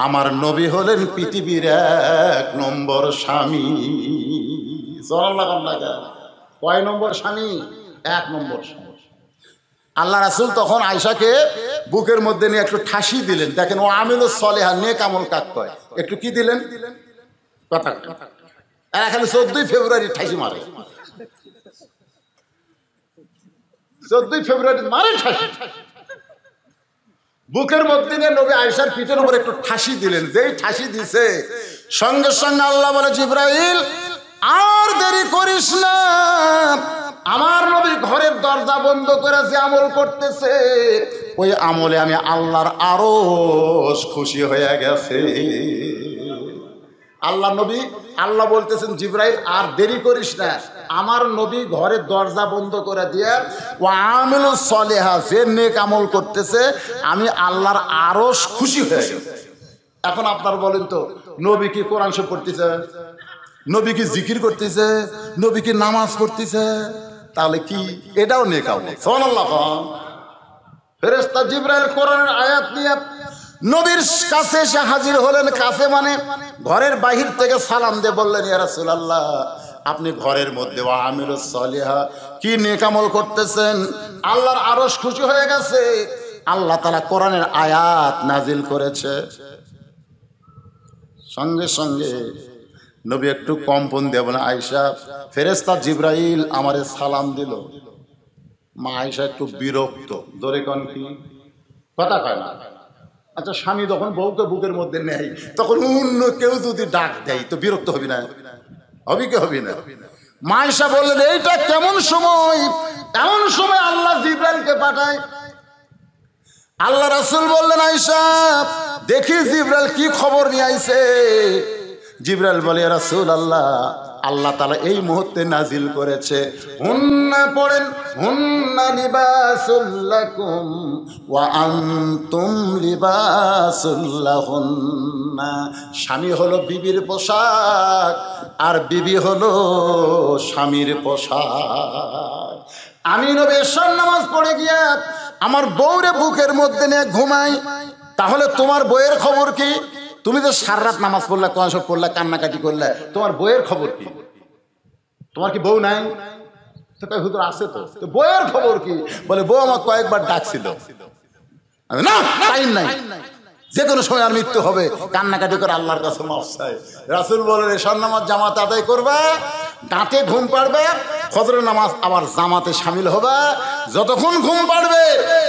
আমার নবী হলেন পৃথিবীর এক নম্বর স্বামী কয় নম্বর স্বামী এক নম্বর স্বামী আল্লাহ রাসুল তখন আয়সাকে বুকের মধ্যে নিয়ে একটু ঠাসি দিলেন দেখেন ও আমিল সলেহা নে কামল কাক কয় একটু কি দিলেন কথা এখানে খালি চোদ্দই ফেব্রুয়ারি ঠাসি মারে চোদ্দই ফেব্রুয়ারি মারে ঠাসি বুকের মধ্যে দিয়ে নবী আয়সার পিঠের উপর একটু ঠাসি দিলেন যেই ঠাসি দিছে সঙ্গে সঙ্গে আল্লাহ বলে জিব্রাইল আর দেরি করিস না আমার নবী ঘরের দরজা বন্ধ করে যে আমল করতেছে ওই আমলে আমি আল্লাহর আরো খুশি হয়ে গেছে আল্লাহ নবী আল্লাহ বলতেছেন জিব্রাইল আর দেরি করিস না আমার নবী ঘরের দরজা বন্ধ করে দিয়ে ও আমিলু সলেহা যে নেক আমল করতেছে আমি আল্লাহর আরো খুশি হয়ে এখন আপনার বলেন তো নবী কি কোরআন সব করতেছে নবী কি জিকির করতেছে নবী কি নামাজ করতেছে তাহলে কি এটাও নেক আমল সোহান আল্লাহ ফেরেস্তা জিব্রাইল কোরআনের আয়াত নিয়ে নবীর কাছে এসে হাজির হলেন কাছে মানে ঘরের বাহির থেকে সালাম দিয়ে বললেন ইয়ারাসুল আল্লাহ আপনি ঘরের মধ্যে আমির কি নেকামল করতেছেন আল্লাহর আরস খুশি হয়ে গেছে আল্লাহ তালা কোরআনের আয়াত নাজিল করেছে সঙ্গে সঙ্গে নবী একটু কম্পন দেব না আয়সা ফেরেস্তা জিব্রাইল আমারে সালাম দিল মা আয়সা একটু বিরক্ত দরে কন কি কথা কয় না আচ্ছা স্বামী যখন বউকে বুকের মধ্যে নেয় তখন অন্য কেউ যদি ডাক দেয় তো বিরক্ত হবি না হবি কে হবি না মায়েশা বললেন এইটা কেমন সময় এমন সময় আল্লাহ জিব্রাইলকে পাঠায় আল্লাহ রাসুল বললেন আইসা দেখি জিব্রাইল কি খবর নিয়ে আইছে জিব্রাইল বলে রাসুল আল্লাহ আল্লাহ তালা এই মুহূর্তে নাজিল করেছে হুন্না পড়েন হুন্না লিবাসুল্লাকুম ওয়া আনতুম লিবাসুল্লাহুন্না স্বামী হলো বিবির পোশাক আর বিবি হলো স্বামীর পোশাক আমি নবেশ্বর নামাজ পড়ে গিয়া আমার বউরে বুকের মধ্যে নিয়ে ঘুমাই তাহলে তোমার বইয়ের খবর কি তুমি তো সার রাত নামাজ পড়লা কোন সব পড়লা কান্নাকাটি করলে তোমার বইয়ের খবর কি তোমার কি বউ নাই তো হুজুর আছে তো বইয়ের খবর কি বলে বউ আমার কয়েকবার ডাকছিল না টাইম নাই যে কোনো সময় আর মৃত্যু হবে কান্নাকাটি করে আল্লাহর কাছে মাফ রাসুল বলে সন্নামার জামাত আদায় করবে দাঁতে ঘুম পাড়বে ফজরের নামাজ আবার জামাতে সামিল হবে যতক্ষণ ঘুম পাড়বে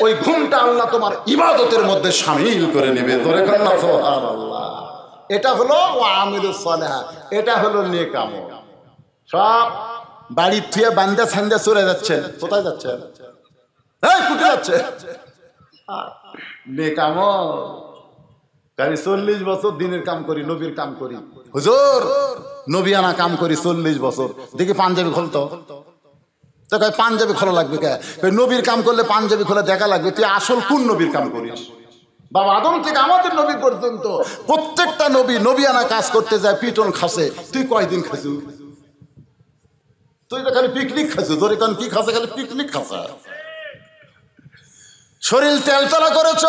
ওই ঘুমটা আল্লাহ তোমার ইবাদতের মধ্যে সামিল করে নেবে এটা হলো এটা হলো নেকাম সব বাড়ির থুয়ে বান্দা সান্দা চলে যাচ্ছেন কোথায় যাচ্ছেন হ্যাঁ কুটে যাচ্ছে নেকাম আমি চল্লিশ বছর দিনের কাম করি নবীর কাম করি হুজুর নবিয়ানা কাম করি চল্লিশ বছর দেখি পাঞ্জাবি খোলতো তো কয় পাঞ্জাবি খোলা লাগবে কে নবীর কাম করলে পাঞ্জাবি খোলা দেখা লাগবে তুই আসল কোন নবীর কাম করিস বাবা আদম থেকে আমাদের নবী পর্যন্ত প্রত্যেকটা নবী নবিয়ানা কাজ করতে যায় পিটন খাসে তুই কয়দিন খাসু তুই তো খালি পিকনিক খাসু তোর এখন কি খাসে খালি পিকনিক খাসা শরীর তেলতলা করেছ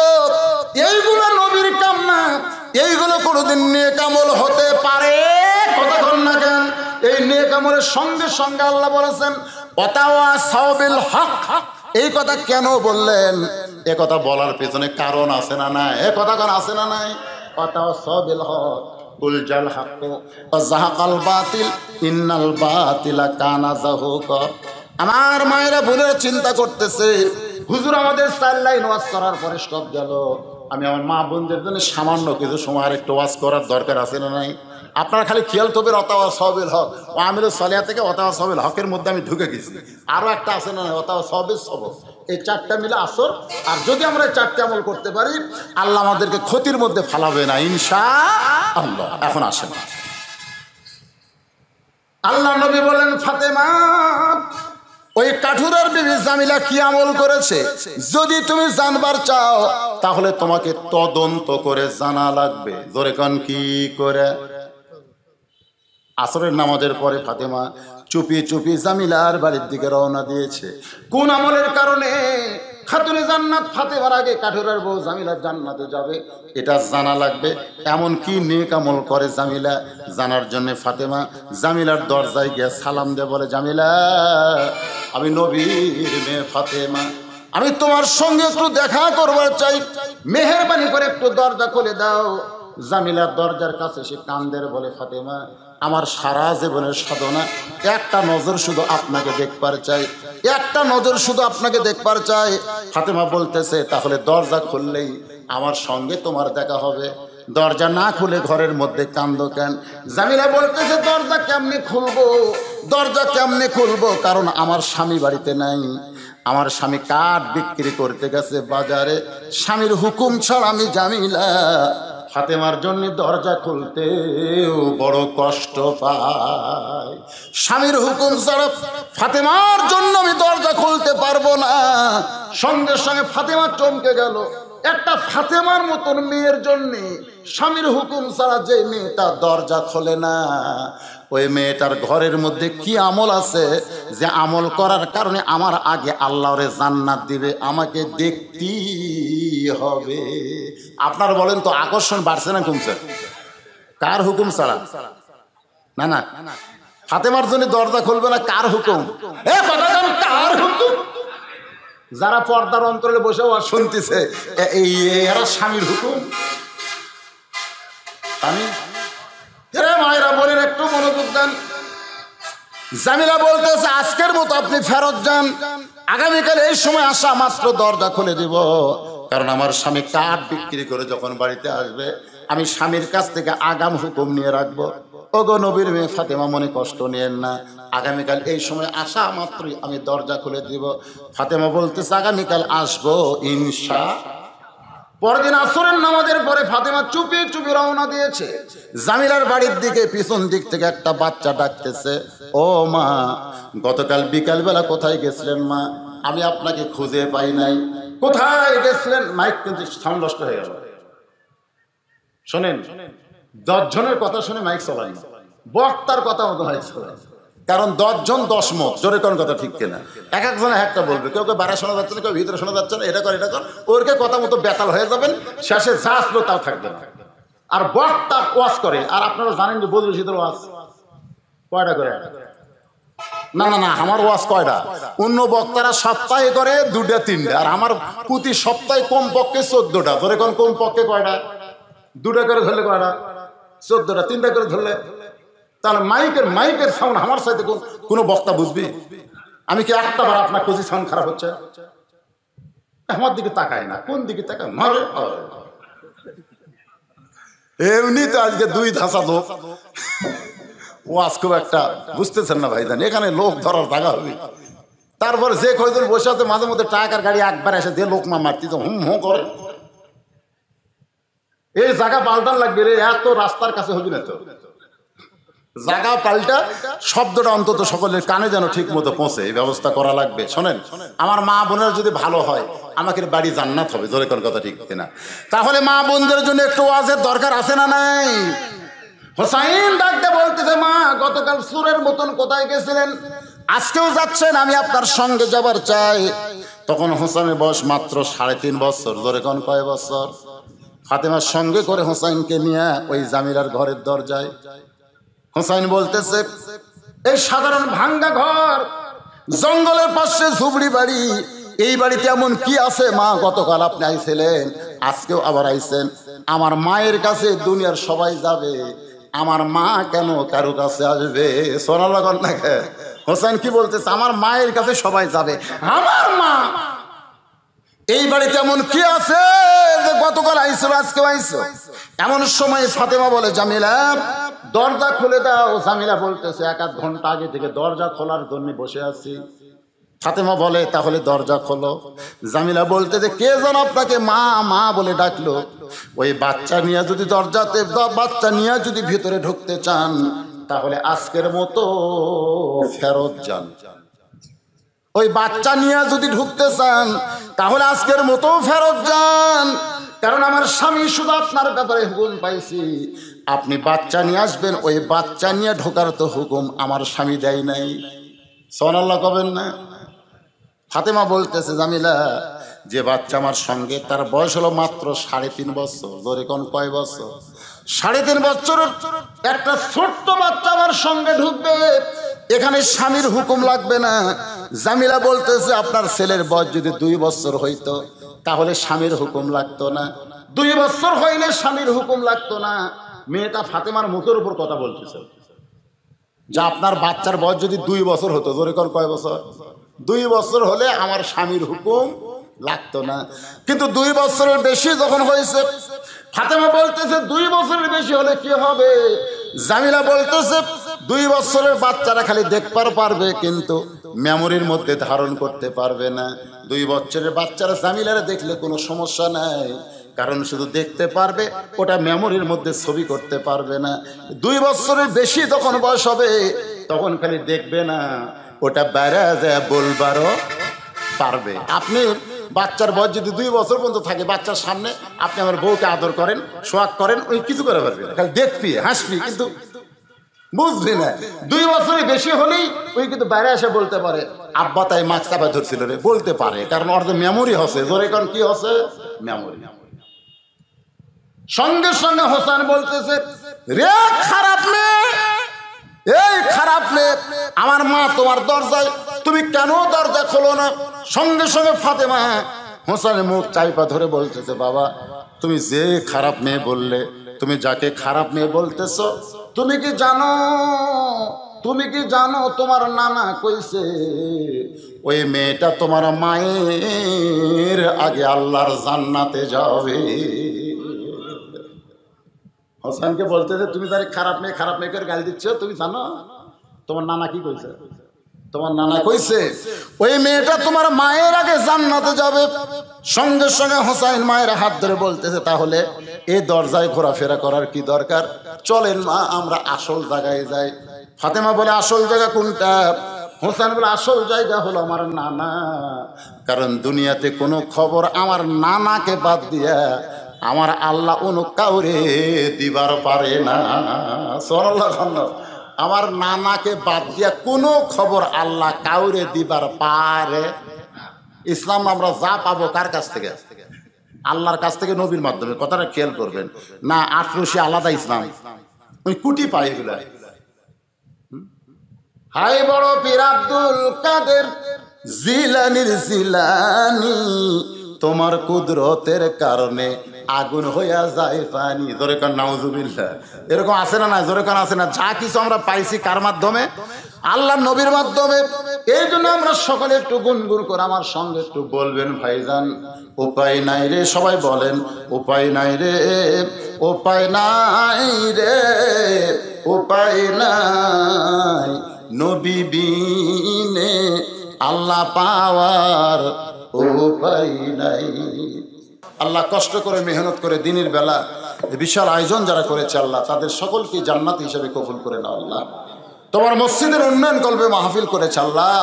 এইগুলো নবীর কাম না এইগুলো কোনোদিন নিয়ে কামল হতে পারে কতক্ষণ না কেন এই নিয়ে কামলের সঙ্গে সঙ্গে আল্লাহ বলেছেন অতাওয়া এই কথা কেন বললেন এ কথা বলার পেছনে কারণ আছে না নাই এ কথা কারণ আছে না নাই অতাওয়া সাহবিল হক উলজাল হাক্ক জাহাকাল বাতিল ইন্নাল বাতিলা কানা জাহুক আমার মায়েরা ভুলে চিন্তা করতেছে হুজুর আমাদের চার লাইন ওয়াজ করার পরে স্টপ গেল আমি আমার মা বোনদের জন্য সামান্য কিছু সময় আর একটু ওয়াজ করার দরকার আছে না নাই আপনারা খালি খেয়াল তোপের অতাওয়া সহবিল হক ও আমির সালিয়া থেকে অতাওয়া সহবিল হকের মধ্যে আমি ঢুকে গেছি আরও একটা আছে না অতাওয়া সহবিল সব এই চারটা মিলে আসর আর যদি আমরা এই চারটে আমল করতে পারি আল্লাহ আমাদেরকে ক্ষতির মধ্যে ফালাবে না ইনশা আল্লাহ এখন আসেন আল্লাহ নবী বলেন ফাতেমা ওই কাঠুরার বিবি জামিলা কি আমল করেছে যদি তুমি জানবার চাও তাহলে তোমাকে তদন্ত করে জানা লাগবে জোরে কন কি করে আসরের নামাজের পরে ফাতেমা চুপি চুপি জামিলার বাড়ির দিকে রওনা দিয়েছে কোন আমলের কারণে খাতুনে জান্নাত ফাতেবার আগে কাঠুরার বউ জামিলা জান্নাতে যাবে এটা জানা লাগবে এমন কি নেক আমল করে জামিলা জানার জন্য ফাতেমা জামিলার দরজায় গিয়ে সালাম দে বলে জামিলা আমি নবীর মেয়ে ফাতেমা আমি তোমার সঙ্গে একটু দেখা করবার চাই মেহরবানি করে একটু দরজা খুলে দাও জামিলার দরজার কাছে সে কান্দের বলে ফাতেমা আমার সারা জীবনের সাধনা একটা নজর শুধু আপনাকে দেখবার চাই একটা নজর শুধু আপনাকে দেখবার চাই ফাতেমা বলতেছে তাহলে দরজা খুললেই আমার সঙ্গে তোমার দেখা হবে দরজা না খুলে ঘরের মধ্যে কান্দ কেন জামিলা বলতেছে দরজা কেমনি খুলবো দরজা কেমনি খুলবো কারণ আমার স্বামী বাড়িতে নাই আমার স্বামী কাঠ বিক্রি করতে গেছে বাজারে স্বামীর হুকুম ছাড়া আমি জামিলা ফাতেমার জন্য দরজা খুলতেও বড় কষ্ট পায় স্বামীর হুকুম ছাড়া ফাতেমার জন্য আমি দরজা খুলতে পারবো না সঙ্গে সঙ্গে ফাতেমা চমকে গেল একটা ফাতেমার মতন মেয়ের জন্য স্বামীর হুকুম ছাড়া যে মেয়েটা দরজা খোলে না ওই মেয়েটার ঘরের মধ্যে কি আমল আছে যে আমল করার কারণে আমার আগে আল্লাহরে জান্নাত দিবে আমাকে দেখতে হবে আপনার বলেন তো আকর্ষণ বাড়ছে না কমছে কার হুকুম ছাড়া না না ফাতেমার জন্য দরজা খুলবে না কার হুকুম কার হুকুম যারা পর্দার অন্তরে বসে শুনতেছে এরা স্বামীর হুকুম আমি হ্যাঁ মায়েরা বলেন একটু মনোযোগ দেন জামিলা বলতেছে আজকের মতো আপনি ফেরত যান আগামীকাল এই সময় আসা মাত্র দরজা খুলে দিব কারণ আমার স্বামী কাঠ বিক্রি করে যখন বাড়িতে আসবে আমি স্বামীর কাছ থেকে আগাম হুকুম নিয়ে রাখবো ওগো নবীর মেয়ে ফাতেমা মনে কষ্ট নিয়েন না আগামীকাল এই সময় আসা মাত্রই আমি দরজা খুলে দিব ফাতেমা বলতেছে আগামীকাল আসবো ইনশা পরদিন আসরের নামাজের পরে ফাতেমা চুপি চুপি রওনা দিয়েছে জামিলার বাড়ির দিকে পিছন দিক থেকে একটা বাচ্চা ডাকতেছে ও মা গতকাল বিকালবেলা কোথায় গেছিলেন মা আমি আপনাকে খুঁজে পাই নাই কোথায় গেছিলেন মাইক কিন্তু সাউন্ড নষ্ট হয়ে গেল শোনেন দশজনের কথা শুনে মাইক চলাই বক্তার কথা মতো মাইক চলাই কারণ দশজন দশ মত জোরে কোন কথা ঠিক কিনা এক একজনে একটা বলবে কেউ কেউ বাইরে শোনা যাচ্ছে না কেউ ভিতরে শোনা যাচ্ছে না এটা কর এটা কর ওরকে কথা মতো বেতাল হয়ে যাবেন শেষে যা আসলো তাও থাকবে না আর বক্তা ওয়াজ করে আর আপনারা জানেন যে বদল শীতল ওয়াজ কয়টা করে না না না আমার ওয়াজ কয়টা অন্য বক্তারা সপ্তাহে করে দুটা তিনটা আর আমার প্রতি সপ্তাহে কম পক্ষে চোদ্দটা ধরে কোন কম পক্ষে কয়টা দুটা করে ধরলে কয়টা চোদ্দটা তিনটা করে ধরলে তাহলে মাইকের মাইকের সাউন্ড আমার সাথে কোনো বক্তা বুঝবে আমি কি একটা বার আপনার কোচি সাউন্ড খারাপ হচ্ছে আমার দিকে তাকায় না কোন দিকে তাকায় মারে এমনি তো আজকে দুই ধাসা লোক আজ খুব একটা বুঝতেছেন না ভাই এখানে লোক ধরার জায়গা হবে তারপরে যে কয়েকজন বসে আছে মাঝে মধ্যে টাকার গাড়ি একবার এসে যে লোক মা মারতি তো হুম হুম করে এই জায়গা পাল্টান লাগবে রে এত রাস্তার কাছে হবি না তো জায়গা পাল্টা শব্দটা অন্তত সকলের কানে যেন ঠিক মতো পৌঁছে এই ব্যবস্থা করা লাগবে শোনেন আমার মা বোনের যদি ভালো হয় আমাকে বাড়ি জান্নাত হবে জোরে কোন কথা ঠিক কিনা তাহলে মা বোনদের জন্য একটু ওয়াজের দরকার আছে না নাই হোসাইন ডাকতে বলতেছে মা গতকাল সুরের মতন কোথায় গেছিলেন আজকেও যাচ্ছেন আমি আপনার সঙ্গে যাবার চাই তখন হোসাইনের বয়স মাত্র সাড়ে তিন বছর জোরে কোন কয় বছর ফাতেমার সঙ্গে করে হোসাইনকে নিয়ে ওই জামিরার ঘরের দরজায় হোসাইন বলতেছে এই সাধারণ ভাঙ্গা ঘর জঙ্গলের পাশে ঝুবড়ি বাড়ি এই বাড়িতে এমন কি আছে মা গতকাল আপনি আইছিলেন আজকেও আবার আইছেন আমার মায়ের কাছে দুনিয়ার সবাই যাবে আমার মা কেন কারো কাছে আসবে সোনাল কন্যাকে হোসেন কি বলতেছে আমার মায়ের কাছে সবাই যাবে আমার মা এই বাড়িতে এমন কি আছে যে গতকাল আইসো আজকেও আইসো এমন সময় ফাতেমা বলে জামিলা দরজা খুলে দাও জামিলা বলতেছে এক আধ ঘন্টা আগে থেকে দরজা খোলার জন্য বসে আছি ফাতেমা বলে তাহলে দরজা খোলো জামিলা বলতে যে কে যেন আপনাকে মা মা বলে ডাকলো ওই বাচ্চা নিয়ে যদি দরজাতে বাচ্চা নিয়ে যদি ভিতরে ঢুকতে চান তাহলে আজকের মতো ফেরত যান ওই বাচ্চা নিয়ে যদি ঢুকতে চান তাহলে আজকের মতো ফেরত যান কারণ আমার স্বামী শুধু আপনার ব্যাপারে হুকুম পাইছি আপনি বাচ্চা নিয়ে আসবেন ওই বাচ্চা নিয়ে ঢোকার তো হুকুম আমার স্বামী দেয় নাই সোনাল্লাহ কবেন না ফাতেমা বলতেছে জামিলা যে বাচ্চা আমার সঙ্গে তার বয়স হলো মাত্র সাড়ে তিন বছর ধরে কোন কয় বছর সাড়ে তিন বছরের একটা ছোট্ট বাচ্চা আমার সঙ্গে ঢুকবে এখানে স্বামীর হুকুম লাগবে না জামিলা বলতেছে আপনার ছেলের বয়স যদি দুই বছর হইতো তাহলে স্বামীর হুকুম লাগতো না দুই বছর হইলে স্বামীর হুকুম লাগতো না মেয়েটা ফাতেমার মুখের উপর কথা বলতেছে যা আপনার বাচ্চার বয়স যদি দুই বছর হতো জোরে কর কয় বছর দুই বছর হলে আমার স্বামীর হুকুম লাগতো না কিন্তু দুই বছরের বেশি যখন হয়েছে ফাতেমা বলতেছে দুই বছরের বেশি হলে কি হবে জামিলা বলতেছে দুই বছরের বাচ্চারা খালি দেখবার পারবে কিন্তু মেমোরির মধ্যে ধারণ করতে পারবে না দুই বছরের বাচ্চারা জামিলারা দেখলে কোনো সমস্যা নাই কারণ শুধু দেখতে পারবে ওটা মেমোরির মধ্যে ছবি করতে পারবে না দুই বছরের বেশি যখন বয়স হবে তখন খালি দেখবে না ওটা বেড়া যায় বলবারও পারবে আপনি বাচ্চার বয়স যদি দুই বছর পর্যন্ত থাকে বাচ্চার সামনে আপনি আমার বউকে আদর করেন সোয়াগ করেন ওই কিছু করে পারবে খালি দেখবি হাসবি কিন্তু বুঝবি না দুই বছরের বেশি হলেই ওই কিন্তু বাইরে এসে বলতে পারে আব্বা তাই মাছ চাপা ধরছিল রে বলতে পারে কারণ অর্ধ মেমোরি হসে ধরে কারণ কি হসে মেমোরি সঙ্গে সঙ্গে হোসেন বলতেছে রে খারাপ মেয়ে এই খারাপ মেয়ে আমার মা তোমার দরজায় তুমি কেন দরজা খোলো না সঙ্গে সঙ্গে ফাতেমা হোসেনের মুখ চাইপা ধরে বলতেছে বাবা তুমি যে খারাপ মেয়ে বললে তুমি যাকে খারাপ মেয়ে বলতেছ তুমি কি জানো তুমি কি জানো তোমার নানা কইছে ওই মেয়েটা তোমার মায়ের আগে আল্লাহর জান্নাতে যাবে হোসেনকে বলতেছে তুমি তার খারাপ মেয়ে খারাপ মেয়ে করে গালি দিচ্ছ তুমি জানো তোমার নানা কি কইছে তোমার নানা কইছে ওই মেয়েটা তোমার মায়ের আগে জান্নাতে যাবে সঙ্গে সঙ্গে হোসাইন মায়ের হাত ধরে বলতেছে তাহলে এই দরজায় ঘোরাফেরা করার কি দরকার চলেন মা আমরা আসল জায়গায় যাই ফাতেমা বলে আসল জায়গা কোনটা হোসেন বলে আসল জায়গা হলো আমার নানা কারণ দুনিয়াতে কোনো খবর আমার নানাকে বাদ দিয়া আমার আল্লাহ অনু কাউরে দিবার পারে না সরল্লাহ আমার নানাকে বাদ দিয়া কোনো খবর আল্লাহ কাউরে দিবার পারে ইসলাম আমরা যা পাবো কার কাছ থেকে আল্লাহর কাছ থেকে নবীর মাধ্যমে কথাটা খেয়াল করবেন না আঠারোশে আলাদা ইসলাম ওই কুটি পাই হাই বড় পীর আব্দুল কাদের জিলানির জিলানি তোমার কুদরতের কারণে আগুন হইয়া যায় পানি জোরে কান নাউজুবিল্লা এরকম আছে না না জোরে কান আছে না যা কিছু আমরা পাইছি কার মাধ্যমে আল্লাহ নবীর মাধ্যমে এই জন্য আমরা সকলে একটু গুনগুন করে আমার সঙ্গে একটু বলবেন ভাইজান উপায় নাই রে সবাই বলেন উপায় নাই রে উপায় নাই রে উপায় নাই নবী বিনে আল্লাহ পাওয়ার উপায় নাই আল্লাহ কষ্ট করে মেহনত করে দিনের বেলা বিশাল আয়োজন যারা করেছে আল্লাহ তাদের সকলকে জান্নাত হিসেবে কবুল করে নাও আল্লাহ তোমার মসজিদের উন্নয়ন কল্পে মাহফিল করেছে আল্লাহ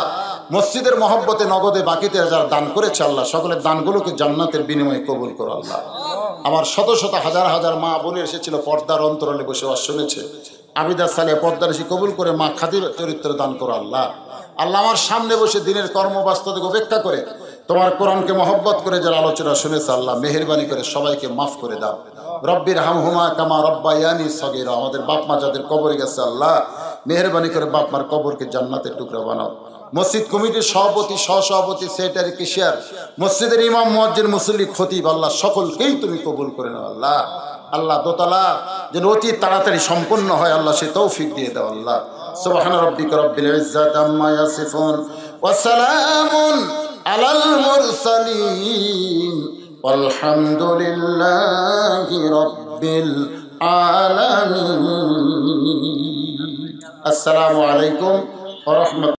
মসজিদের মহব্বতে নগদে বাকিতে যারা দান করেছে আল্লাহ সকলের দানগুলোকে জান্নাতের বিনিময়ে কবুল করো আল্লাহ আমার শত শত হাজার হাজার মা বোনে এসেছিল পর্দার অন্তরালে বসে অস শুনেছে আবিদা সালিয়া পর্দার এসে কবুল করে মা খাদির চরিত্র দান করো আল্লাহ আল্লাহ আমার সামনে বসে দিনের কর্মবাস্তবকে উপেক্ষা করে তোমার কোরআনকে মহব্বত করে যারা আলোচনা শুনেছে আল্লাহ মেহরবানি করে সবাইকে মাফ করে দাও রব্বির হুমা কামা রব্বায়ানি সগির আমাদের বাপমা যাদের কবরে গেছে আল্লাহ মেহরবানি করে বাপমার কবরকে জান্নাতের টুকরা বানাও মসজিদ কমিটির সভাপতি সহসভাপতি সেটারি কিশিয়ার মসজিদের ইমাম মজ্জিদ মুসল্লি খতিব আল্লাহ সকলকেই তুমি কবুল করে নাও আল্লাহ আল্লাহ দোতলা যেন অতি তাড়াতাড়ি সম্পন্ন হয় আল্লাহ সে তৌফিক দিয়ে দাও আল্লাহ সুবহান রব্বিক রব্বিল ইজ্জাত আম্মা ইয়াসিফুন وسلام على المرسلين والحمد لله رب العالمين السلام عليكم ورحمة